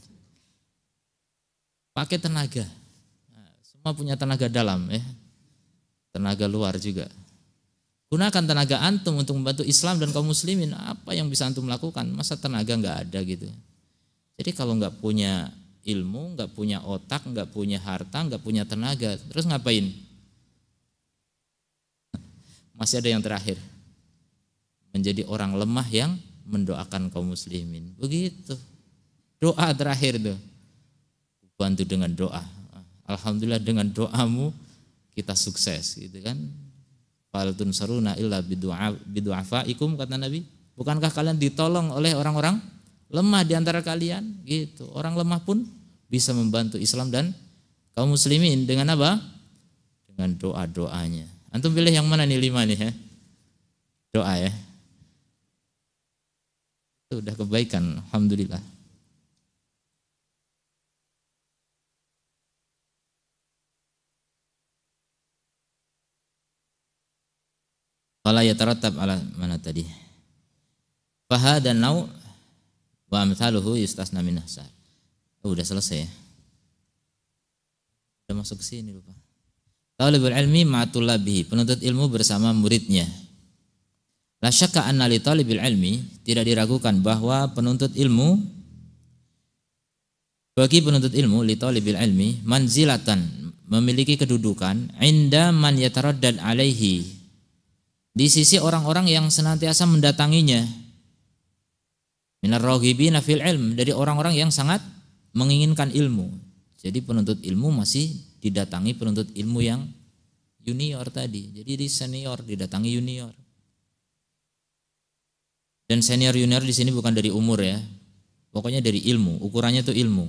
Pakai tenaga, nah, semua punya tenaga dalam ya, tenaga luar juga. Gunakan tenaga antum untuk membantu Islam dan kaum muslimin. Apa yang bisa antum lakukan? Masa tenaga nggak ada gitu. Ya? Jadi kalau nggak punya ilmu, nggak punya otak, nggak punya harta, nggak punya tenaga, terus ngapain? Masih ada yang terakhir. Menjadi orang lemah yang mendoakan kaum muslimin. Begitu. Doa terakhir tuh. Bantu dengan doa. Alhamdulillah dengan doamu kita sukses gitu kan Fal saruna illa bidu'afaikum kata Nabi. Bukankah kalian ditolong oleh orang-orang lemah di antara kalian? Gitu. Orang lemah pun bisa membantu Islam dan kaum muslimin dengan apa? Dengan doa-doanya. Antum pilih yang mana nih lima nih ya? Doa ya. Itu udah kebaikan, alhamdulillah. Fala yatarattab ala mana tadi? Faha dan nau wa amthaluhu yustasna min ahsar. Oh, udah selesai ya. Udah masuk ke sini lupa. Talibul ilmi ma'atullabihi. Penuntut ilmu bersama muridnya. La syakka anna li talibil ilmi tidak diragukan bahwa penuntut ilmu bagi penuntut ilmu li talibil ilmi manzilatan memiliki kedudukan inda man yataraddad alaihi di sisi orang-orang yang senantiasa mendatanginya minar fil ilm dari orang-orang yang sangat menginginkan ilmu. Jadi penuntut ilmu masih didatangi penuntut ilmu yang junior tadi. Jadi di senior didatangi junior. Dan senior junior di sini bukan dari umur ya. Pokoknya dari ilmu, ukurannya itu ilmu.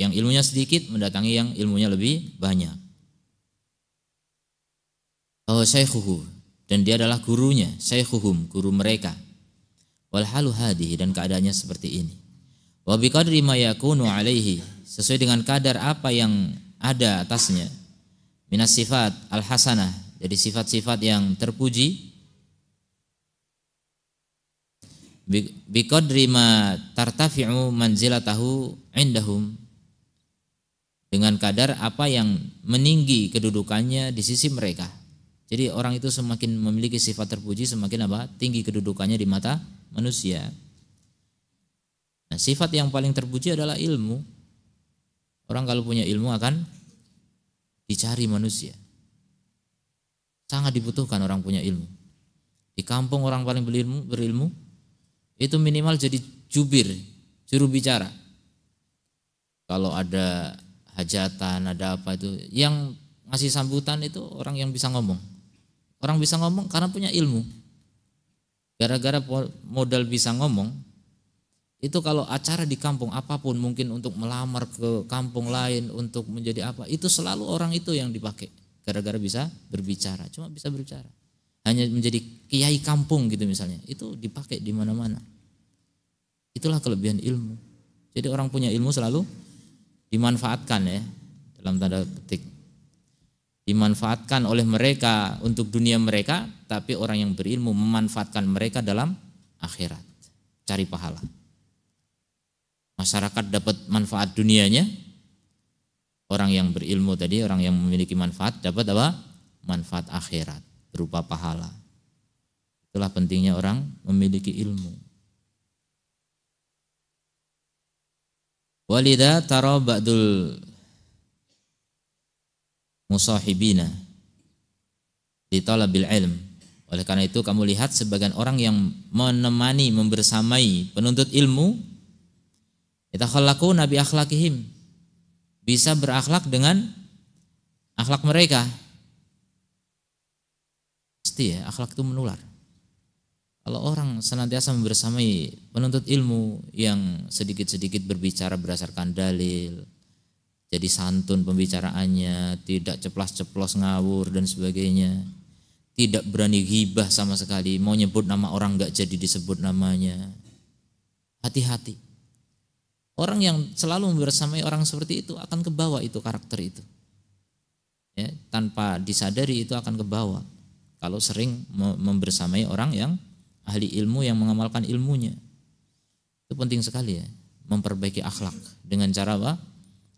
Yang ilmunya sedikit mendatangi yang ilmunya lebih banyak. Oh, saya syekhuhu dan dia adalah gurunya, syekhuhum guru mereka. Walhalu hadi dan keadaannya seperti ini. Wa qadri ma yakunu alaihi, sesuai dengan kadar apa yang ada atasnya. Minas sifat al-hasanah, dari sifat-sifat yang terpuji. qadri ma tartafi'u manzilatahu indahum dengan kadar apa yang meninggi kedudukannya di sisi mereka jadi orang itu semakin memiliki sifat terpuji semakin apa? tinggi kedudukannya di mata manusia. Nah, sifat yang paling terpuji adalah ilmu. Orang kalau punya ilmu akan dicari manusia. Sangat dibutuhkan orang punya ilmu. Di kampung orang paling berilmu, berilmu itu minimal jadi jubir, juru bicara. Kalau ada hajatan, ada apa itu, yang ngasih sambutan itu orang yang bisa ngomong. Orang bisa ngomong karena punya ilmu. Gara-gara modal bisa ngomong, itu kalau acara di kampung apapun mungkin untuk melamar ke kampung lain untuk menjadi apa, itu selalu orang itu yang dipakai. Gara-gara bisa berbicara, cuma bisa berbicara. Hanya menjadi kiai kampung gitu misalnya. Itu dipakai di mana-mana. Itulah kelebihan ilmu. Jadi orang punya ilmu selalu dimanfaatkan ya dalam tanda petik dimanfaatkan oleh mereka untuk dunia mereka, tapi orang yang berilmu memanfaatkan mereka dalam akhirat. Cari pahala. Masyarakat dapat manfaat dunianya. Orang yang berilmu tadi, orang yang memiliki manfaat dapat apa? Manfaat akhirat berupa pahala. Itulah pentingnya orang memiliki ilmu. Walida taro ba'dul musahibina di talabil ilm. Oleh karena itu kamu lihat sebagian orang yang menemani, membersamai penuntut ilmu yatakhallaqu nabi akhlakihim. Bisa berakhlak dengan akhlak mereka. Pasti ya, akhlak itu menular. Kalau orang senantiasa membersamai penuntut ilmu yang sedikit-sedikit berbicara berdasarkan dalil, jadi santun pembicaraannya, tidak ceplas-ceplos ngawur dan sebagainya. Tidak berani ghibah sama sekali, mau nyebut nama orang nggak jadi disebut namanya. Hati-hati. Orang yang selalu bersamai orang seperti itu akan kebawa itu karakter itu. Ya, tanpa disadari itu akan kebawa. Kalau sering membersamai orang yang ahli ilmu yang mengamalkan ilmunya. Itu penting sekali ya, memperbaiki akhlak dengan cara apa?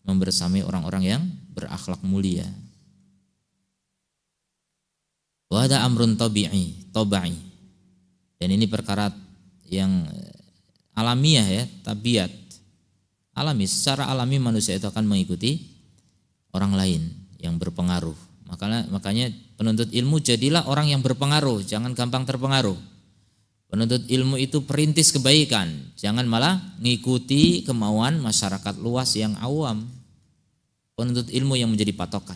membersamai orang-orang yang berakhlak mulia. Wada amrun tabi'i, tabai. Dan ini perkara yang eh, alamiah ya, tabiat. Alami, secara alami manusia itu akan mengikuti orang lain yang berpengaruh. Makanya makanya penuntut ilmu jadilah orang yang berpengaruh, jangan gampang terpengaruh. Penuntut ilmu itu perintis kebaikan, jangan malah mengikuti kemauan masyarakat luas yang awam penuntut ilmu yang menjadi patokan.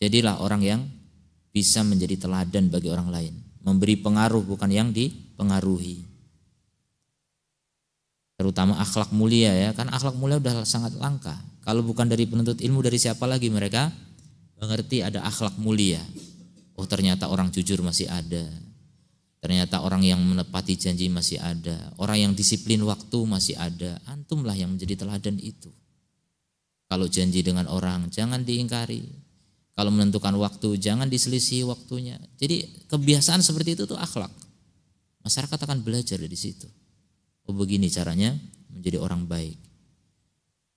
Jadilah orang yang bisa menjadi teladan bagi orang lain, memberi pengaruh bukan yang dipengaruhi. Terutama akhlak mulia ya, kan akhlak mulia sudah sangat langka. Kalau bukan dari penuntut ilmu dari siapa lagi mereka mengerti ada akhlak mulia. Oh, ternyata orang jujur masih ada. Ternyata orang yang menepati janji masih ada, orang yang disiplin waktu masih ada. Antumlah yang menjadi teladan itu. Kalau janji dengan orang, jangan diingkari. Kalau menentukan waktu, jangan diselisih waktunya. Jadi kebiasaan seperti itu tuh akhlak. Masyarakat akan belajar dari situ. Oh begini caranya menjadi orang baik.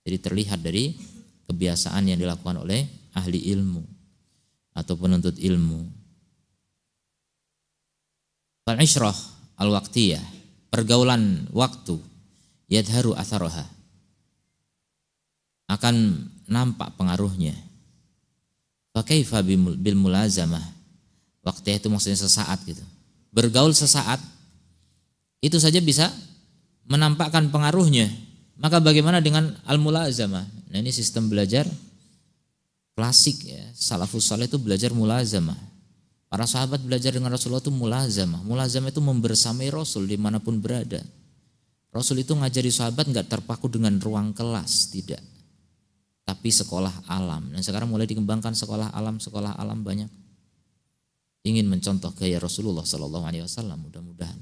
Jadi terlihat dari kebiasaan yang dilakukan oleh ahli ilmu atau penuntut ilmu. Al-ishrah al-waqtiyah, pergaulan waktu, yadharu atharoha akan nampak pengaruhnya. pakai Fabi bil mulazamah. Waktu itu maksudnya sesaat gitu. Bergaul sesaat itu saja bisa menampakkan pengaruhnya. Maka bagaimana dengan al mulazamah? Nah, ini sistem belajar klasik ya. Salafus saleh itu belajar mulazamah. Para sahabat belajar dengan Rasulullah itu mulazamah. Mulazamah itu membersamai Rasul dimanapun berada. Rasul itu ngajari sahabat nggak terpaku dengan ruang kelas, tidak tapi sekolah alam. Dan sekarang mulai dikembangkan sekolah alam, sekolah alam banyak. Ingin mencontoh gaya Rasulullah Shallallahu Alaihi Wasallam, mudah-mudahan.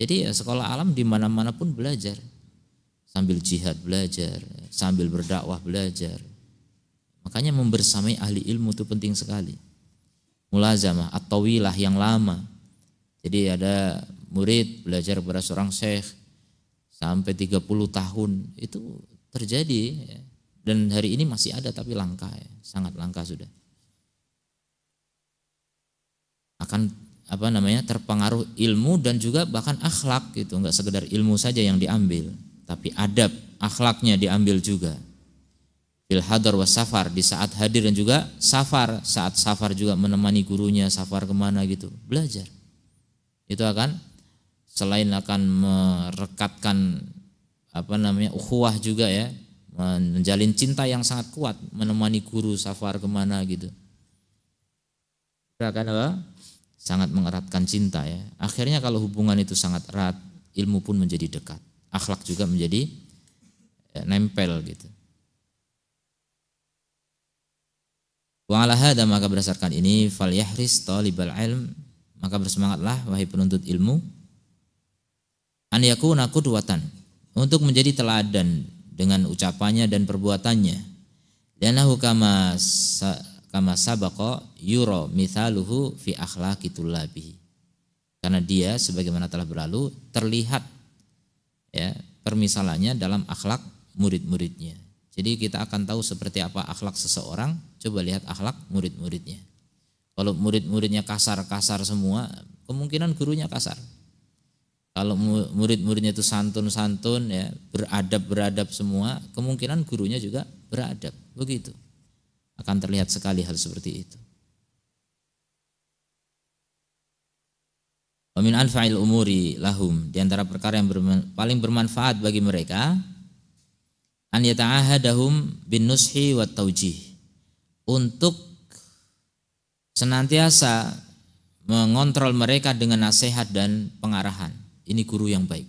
Jadi ya, sekolah alam di mana-mana pun belajar, sambil jihad belajar, sambil berdakwah belajar. Makanya membersamai ahli ilmu itu penting sekali. Mulazamah, atau wilah yang lama. Jadi ada murid belajar pada seorang syekh sampai 30 tahun itu terjadi ya dan hari ini masih ada tapi langka ya, sangat langka sudah. Akan apa namanya terpengaruh ilmu dan juga bahkan akhlak gitu nggak sekedar ilmu saja yang diambil tapi adab akhlaknya diambil juga bil hadar wa safar di saat hadir dan juga safar saat safar juga menemani gurunya safar kemana gitu belajar itu akan selain akan merekatkan apa namanya ukhuwah juga ya menjalin cinta yang sangat kuat menemani guru safar kemana gitu kan? apa sangat mengeratkan cinta ya akhirnya kalau hubungan itu sangat erat ilmu pun menjadi dekat akhlak juga menjadi ya, nempel gitu Wa'ala dan maka berdasarkan ini fal yahris talibal ilm maka bersemangatlah wahai penuntut ilmu an yakuna qudwatan untuk menjadi teladan dengan ucapannya dan perbuatannya. Lianahu kama kama sabako yuro mithaluhu fi akhlaqi Karena dia sebagaimana telah berlalu terlihat ya permisalannya dalam akhlak murid-muridnya. Jadi kita akan tahu seperti apa akhlak seseorang, coba lihat akhlak murid muridnya Kalau murid-muridnya kasar-kasar semua, kemungkinan gurunya kasar. Kalau murid-muridnya itu santun-santun ya, beradab-beradab semua, kemungkinan gurunya juga beradab. Begitu. Akan terlihat sekali hal seperti itu. Wamin anfa'il umuri lahum di antara perkara yang paling bermanfaat bagi mereka an yata'ahadahum bin nushi wa taujih untuk senantiasa mengontrol mereka dengan nasihat dan pengarahan. Ini guru yang baik.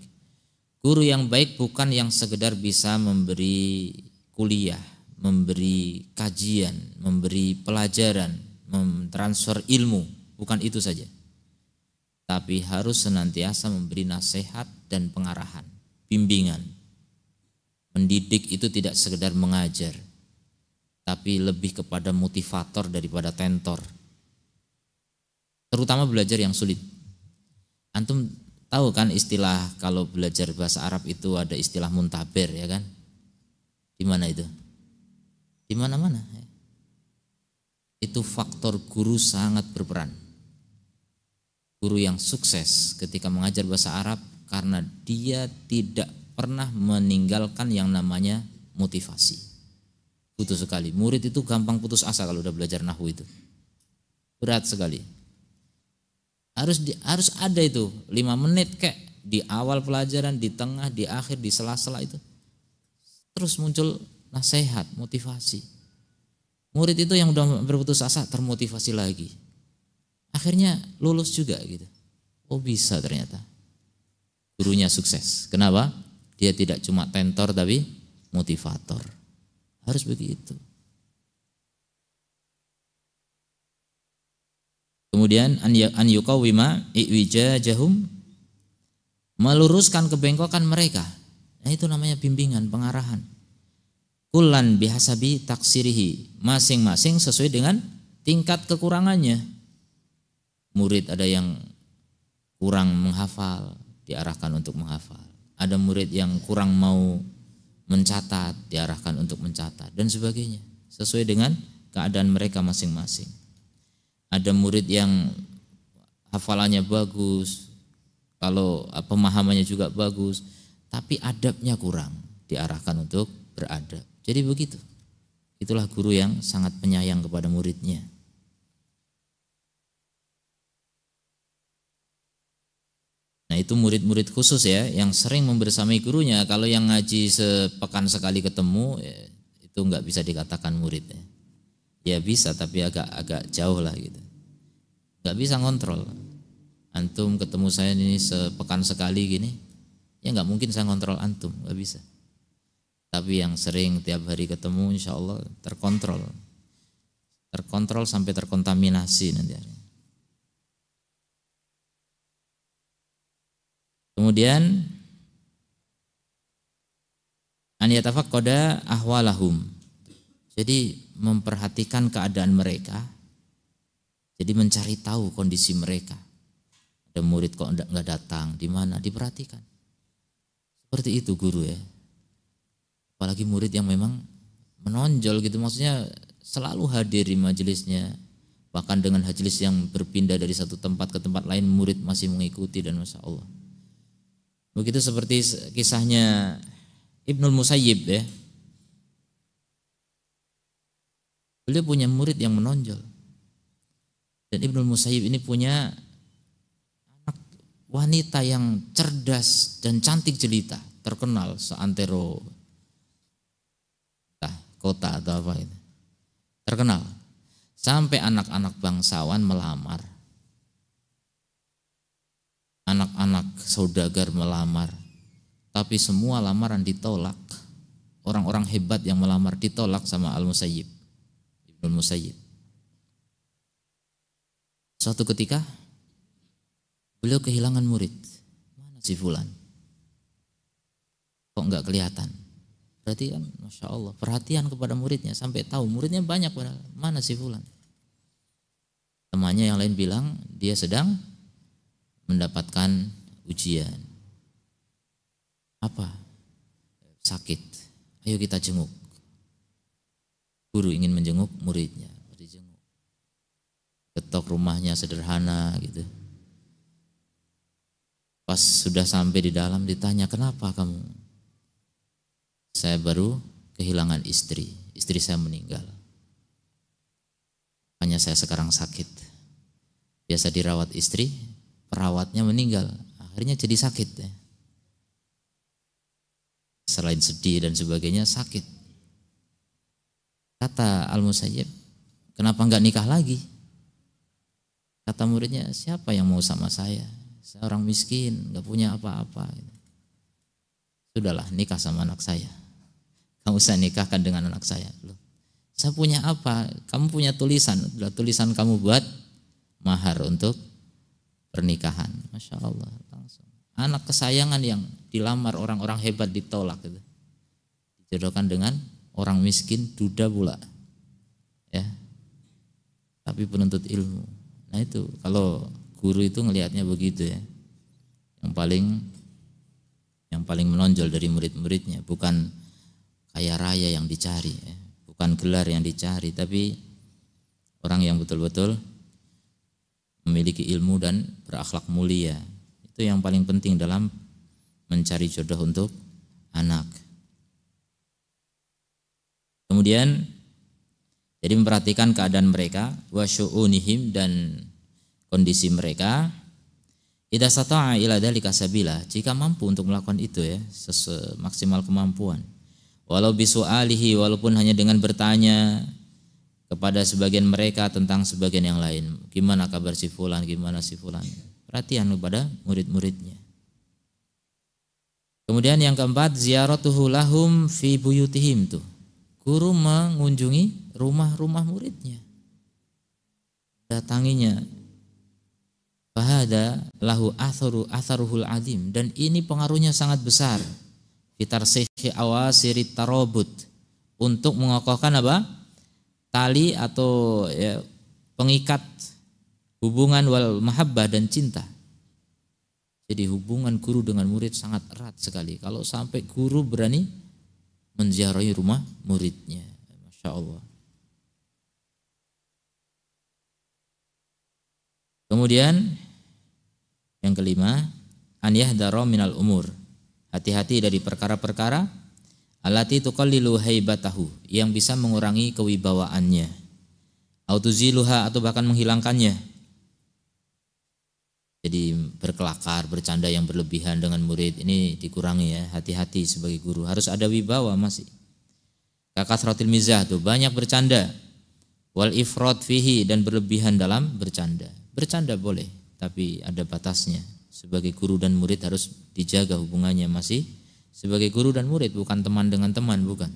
Guru yang baik bukan yang sekedar bisa memberi kuliah, memberi kajian, memberi pelajaran, mentransfer ilmu, bukan itu saja. Tapi harus senantiasa memberi nasihat dan pengarahan, bimbingan. Mendidik itu tidak sekedar mengajar, tapi lebih kepada motivator daripada tentor. Terutama belajar yang sulit. Antum Tahu kan istilah kalau belajar bahasa Arab itu ada istilah muntaber ya kan? Di mana itu? Di mana-mana. Itu faktor guru sangat berperan. Guru yang sukses ketika mengajar bahasa Arab karena dia tidak pernah meninggalkan yang namanya motivasi. Butuh sekali. Murid itu gampang putus asa kalau udah belajar nahwu itu. Berat sekali harus di, harus ada itu lima menit kayak di awal pelajaran di tengah di akhir di sela-sela itu terus muncul nasihat motivasi murid itu yang udah berputus asa termotivasi lagi akhirnya lulus juga gitu oh bisa ternyata gurunya sukses kenapa dia tidak cuma tentor tapi motivator harus begitu Kemudian an ya-, an yuqawima jahum meluruskan kebengkokan mereka. Nah, itu namanya bimbingan, pengarahan. Kulan bihasabi taksirihi, masing-masing sesuai dengan tingkat kekurangannya. Murid ada yang kurang menghafal, diarahkan untuk menghafal. Ada murid yang kurang mau mencatat, diarahkan untuk mencatat dan sebagainya, sesuai dengan keadaan mereka masing-masing ada murid yang hafalannya bagus, kalau ah, pemahamannya juga bagus, tapi adabnya kurang diarahkan untuk beradab. Jadi begitu. Itulah guru yang sangat penyayang kepada muridnya. Nah itu murid-murid khusus ya yang sering membersamai gurunya. Kalau yang ngaji sepekan sekali ketemu ya, itu nggak bisa dikatakan muridnya ya bisa tapi agak agak jauh lah gitu nggak bisa ngontrol antum ketemu saya ini sepekan sekali gini ya nggak mungkin saya ngontrol antum nggak bisa tapi yang sering tiap hari ketemu insya Allah terkontrol terkontrol sampai terkontaminasi nanti hari. kemudian an yatafaqqada ahwalahum jadi memperhatikan keadaan mereka, jadi mencari tahu kondisi mereka. Ada murid kok nggak datang, di mana diperhatikan. Seperti itu guru ya. Apalagi murid yang memang menonjol gitu, maksudnya selalu hadir di majelisnya. Bahkan dengan majelis yang berpindah dari satu tempat ke tempat lain, murid masih mengikuti dan masya Allah. Begitu seperti kisahnya Ibnul Musayyib ya, Beliau punya murid yang menonjol. Dan Ibnu Musayyib ini punya anak wanita yang cerdas dan cantik jelita, terkenal seantero kota atau apa itu. Terkenal. Sampai anak-anak bangsawan melamar. Anak-anak saudagar melamar. Tapi semua lamaran ditolak. Orang-orang hebat yang melamar ditolak sama Al-Musayyib Ibn Musayyib. Suatu ketika beliau kehilangan murid. Mana si Fulan? Kok nggak kelihatan? Berarti kan, masya Allah, perhatian kepada muridnya sampai tahu muridnya banyak pada Mana si Fulan? Temannya yang lain bilang dia sedang mendapatkan ujian. Apa? Sakit. Ayo kita jenguk guru ingin menjenguk muridnya jenguk, ketok rumahnya sederhana gitu pas sudah sampai di dalam ditanya kenapa kamu saya baru kehilangan istri istri saya meninggal hanya saya sekarang sakit biasa dirawat istri perawatnya meninggal akhirnya jadi sakit ya. selain sedih dan sebagainya sakit Kata Al-Musayyib, kenapa nggak nikah lagi? Kata muridnya, siapa yang mau sama saya? Saya orang miskin, nggak punya apa-apa. Sudahlah, nikah sama anak saya. Kamu usah nikahkan dengan anak saya. Loh, saya punya apa? Kamu punya tulisan. Tulisan kamu buat mahar untuk pernikahan. Masya Allah. Langsung. Anak kesayangan yang dilamar orang-orang hebat ditolak. Gitu. Dijodohkan dengan orang miskin duda pula ya tapi penuntut ilmu nah itu kalau guru itu ngelihatnya begitu ya yang paling yang paling menonjol dari murid-muridnya bukan kaya raya yang dicari ya. bukan gelar yang dicari tapi orang yang betul-betul memiliki ilmu dan berakhlak mulia itu yang paling penting dalam mencari jodoh untuk anak. Kemudian jadi memperhatikan keadaan mereka wa syu'unihim dan kondisi mereka Ida sata'a ila dalika sabila jika mampu untuk melakukan itu ya semaksimal kemampuan walau bisu'alihi walaupun hanya dengan bertanya kepada sebagian mereka tentang sebagian yang lain gimana kabar si fulan gimana si fulan perhatian kepada murid-muridnya kemudian yang keempat ziaratuhu lahum fi buyutihim tuh guru mengunjungi rumah-rumah muridnya datanginya bahada lahu atharu atharuhul azim dan ini pengaruhnya sangat besar fitar sikhi awasiri tarobut untuk mengokohkan apa tali atau ya, pengikat hubungan wal mahabbah dan cinta jadi hubungan guru dengan murid sangat erat sekali kalau sampai guru berani menziarahi rumah muridnya. Masya Allah. Kemudian yang kelima, an yahdara minal umur. Hati-hati dari perkara-perkara alati tuqallilu haibatahu yang bisa mengurangi kewibawaannya. Autuziluha atau bahkan menghilangkannya jadi berkelakar, bercanda yang berlebihan dengan murid ini dikurangi ya. Hati-hati sebagai guru harus ada wibawa masih. Kakas rotil mizah tuh banyak bercanda. Wal ifrod fihi dan berlebihan dalam bercanda. Bercanda boleh, tapi ada batasnya. Sebagai guru dan murid harus dijaga hubungannya masih sebagai guru dan murid bukan teman dengan teman bukan.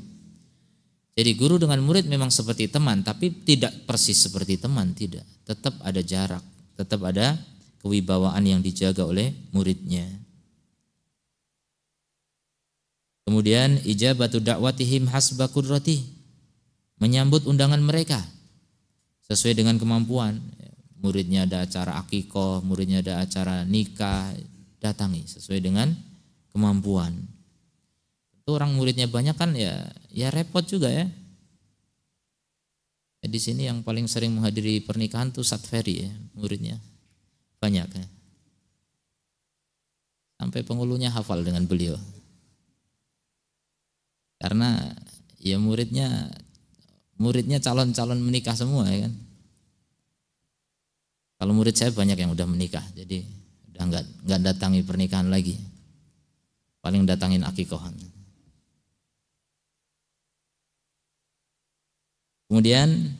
Jadi guru dengan murid memang seperti teman tapi tidak persis seperti teman tidak. Tetap ada jarak, tetap ada kewibawaan yang dijaga oleh muridnya. Kemudian ijabatu da'watihim hasba Roti Menyambut undangan mereka sesuai dengan kemampuan. Muridnya ada acara akikoh, muridnya ada acara nikah, datangi sesuai dengan kemampuan. Itu orang muridnya banyak kan ya ya repot juga ya. ya di sini yang paling sering menghadiri pernikahan tuh Satveri ya muridnya banyak Sampai pengulunya hafal dengan beliau. Karena ya muridnya muridnya calon-calon menikah semua ya kan. Kalau murid saya banyak yang udah menikah, jadi udah nggak nggak datangi pernikahan lagi. Paling datangin akikohan. Kemudian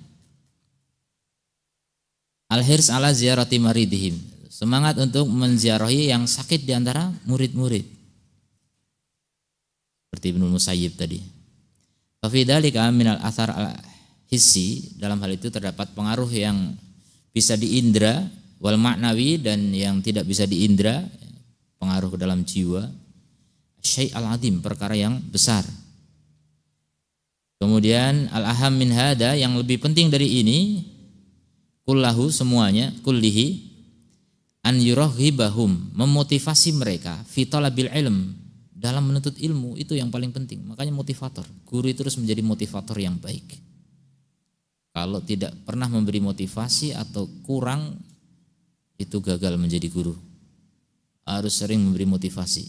al-hirs ala ziyarati maridihim Semangat untuk menziarahi yang sakit diantara murid-murid. Seperti Ibnu Musayyib tadi. Fafidhalika minal athar al hissi, dalam hal itu terdapat pengaruh yang bisa diindra wal maknawi dan yang tidak bisa diindra, pengaruh ke dalam jiwa. Syai al adim perkara yang besar. Kemudian al-aham min hada yang lebih penting dari ini kullahu semuanya kullihi an yurahibahum memotivasi mereka fitolabil ilm dalam menuntut ilmu itu yang paling penting makanya motivator guru itu harus menjadi motivator yang baik kalau tidak pernah memberi motivasi atau kurang itu gagal menjadi guru harus sering memberi motivasi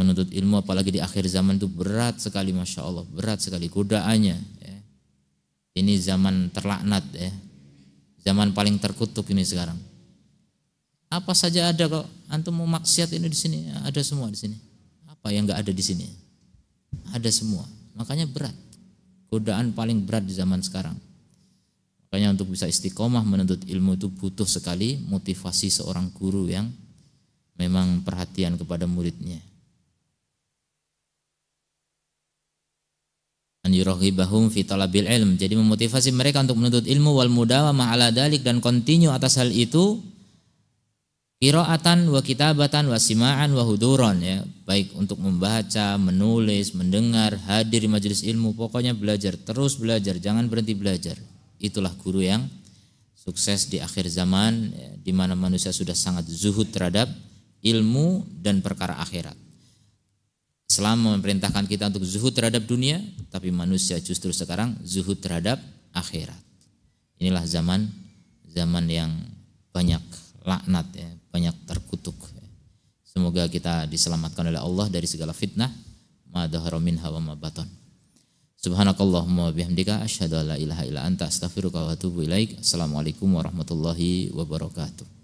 menuntut ilmu apalagi di akhir zaman itu berat sekali masya Allah berat sekali godaannya ya. ini zaman terlaknat ya Zaman paling terkutuk ini sekarang. Apa saja ada kok. Antum mau maksiat ini di sini, ada semua di sini. Apa yang nggak ada di sini? Ada semua. Makanya berat. Godaan paling berat di zaman sekarang. Makanya untuk bisa istiqomah menuntut ilmu itu butuh sekali motivasi seorang guru yang memang perhatian kepada muridnya. anjurohibahum fitolabil ilm. Jadi memotivasi mereka untuk menuntut ilmu wal mudawamah ma'ala dalik dan kontinu atas hal itu kiroatan wa kitabatan wa simaan wa huduron ya, baik untuk membaca, menulis, mendengar, hadir di majelis ilmu, pokoknya belajar, terus belajar, jangan berhenti belajar. Itulah guru yang sukses di akhir zaman ya, di mana manusia sudah sangat zuhud terhadap ilmu dan perkara akhirat. Islam memerintahkan kita untuk zuhud terhadap dunia, tapi manusia justru sekarang zuhud terhadap akhirat. Inilah zaman zaman yang banyak laknat ya, banyak terkutuk. Ya. Semoga kita diselamatkan oleh Allah dari segala fitnah, ma dhahara minha wa ma baton. Subhanakallahumma bihamdika asyhadu an la ilaha illa anta astaghfiruka wa atubu ilaik. Assalamualaikum warahmatullahi wabarakatuh.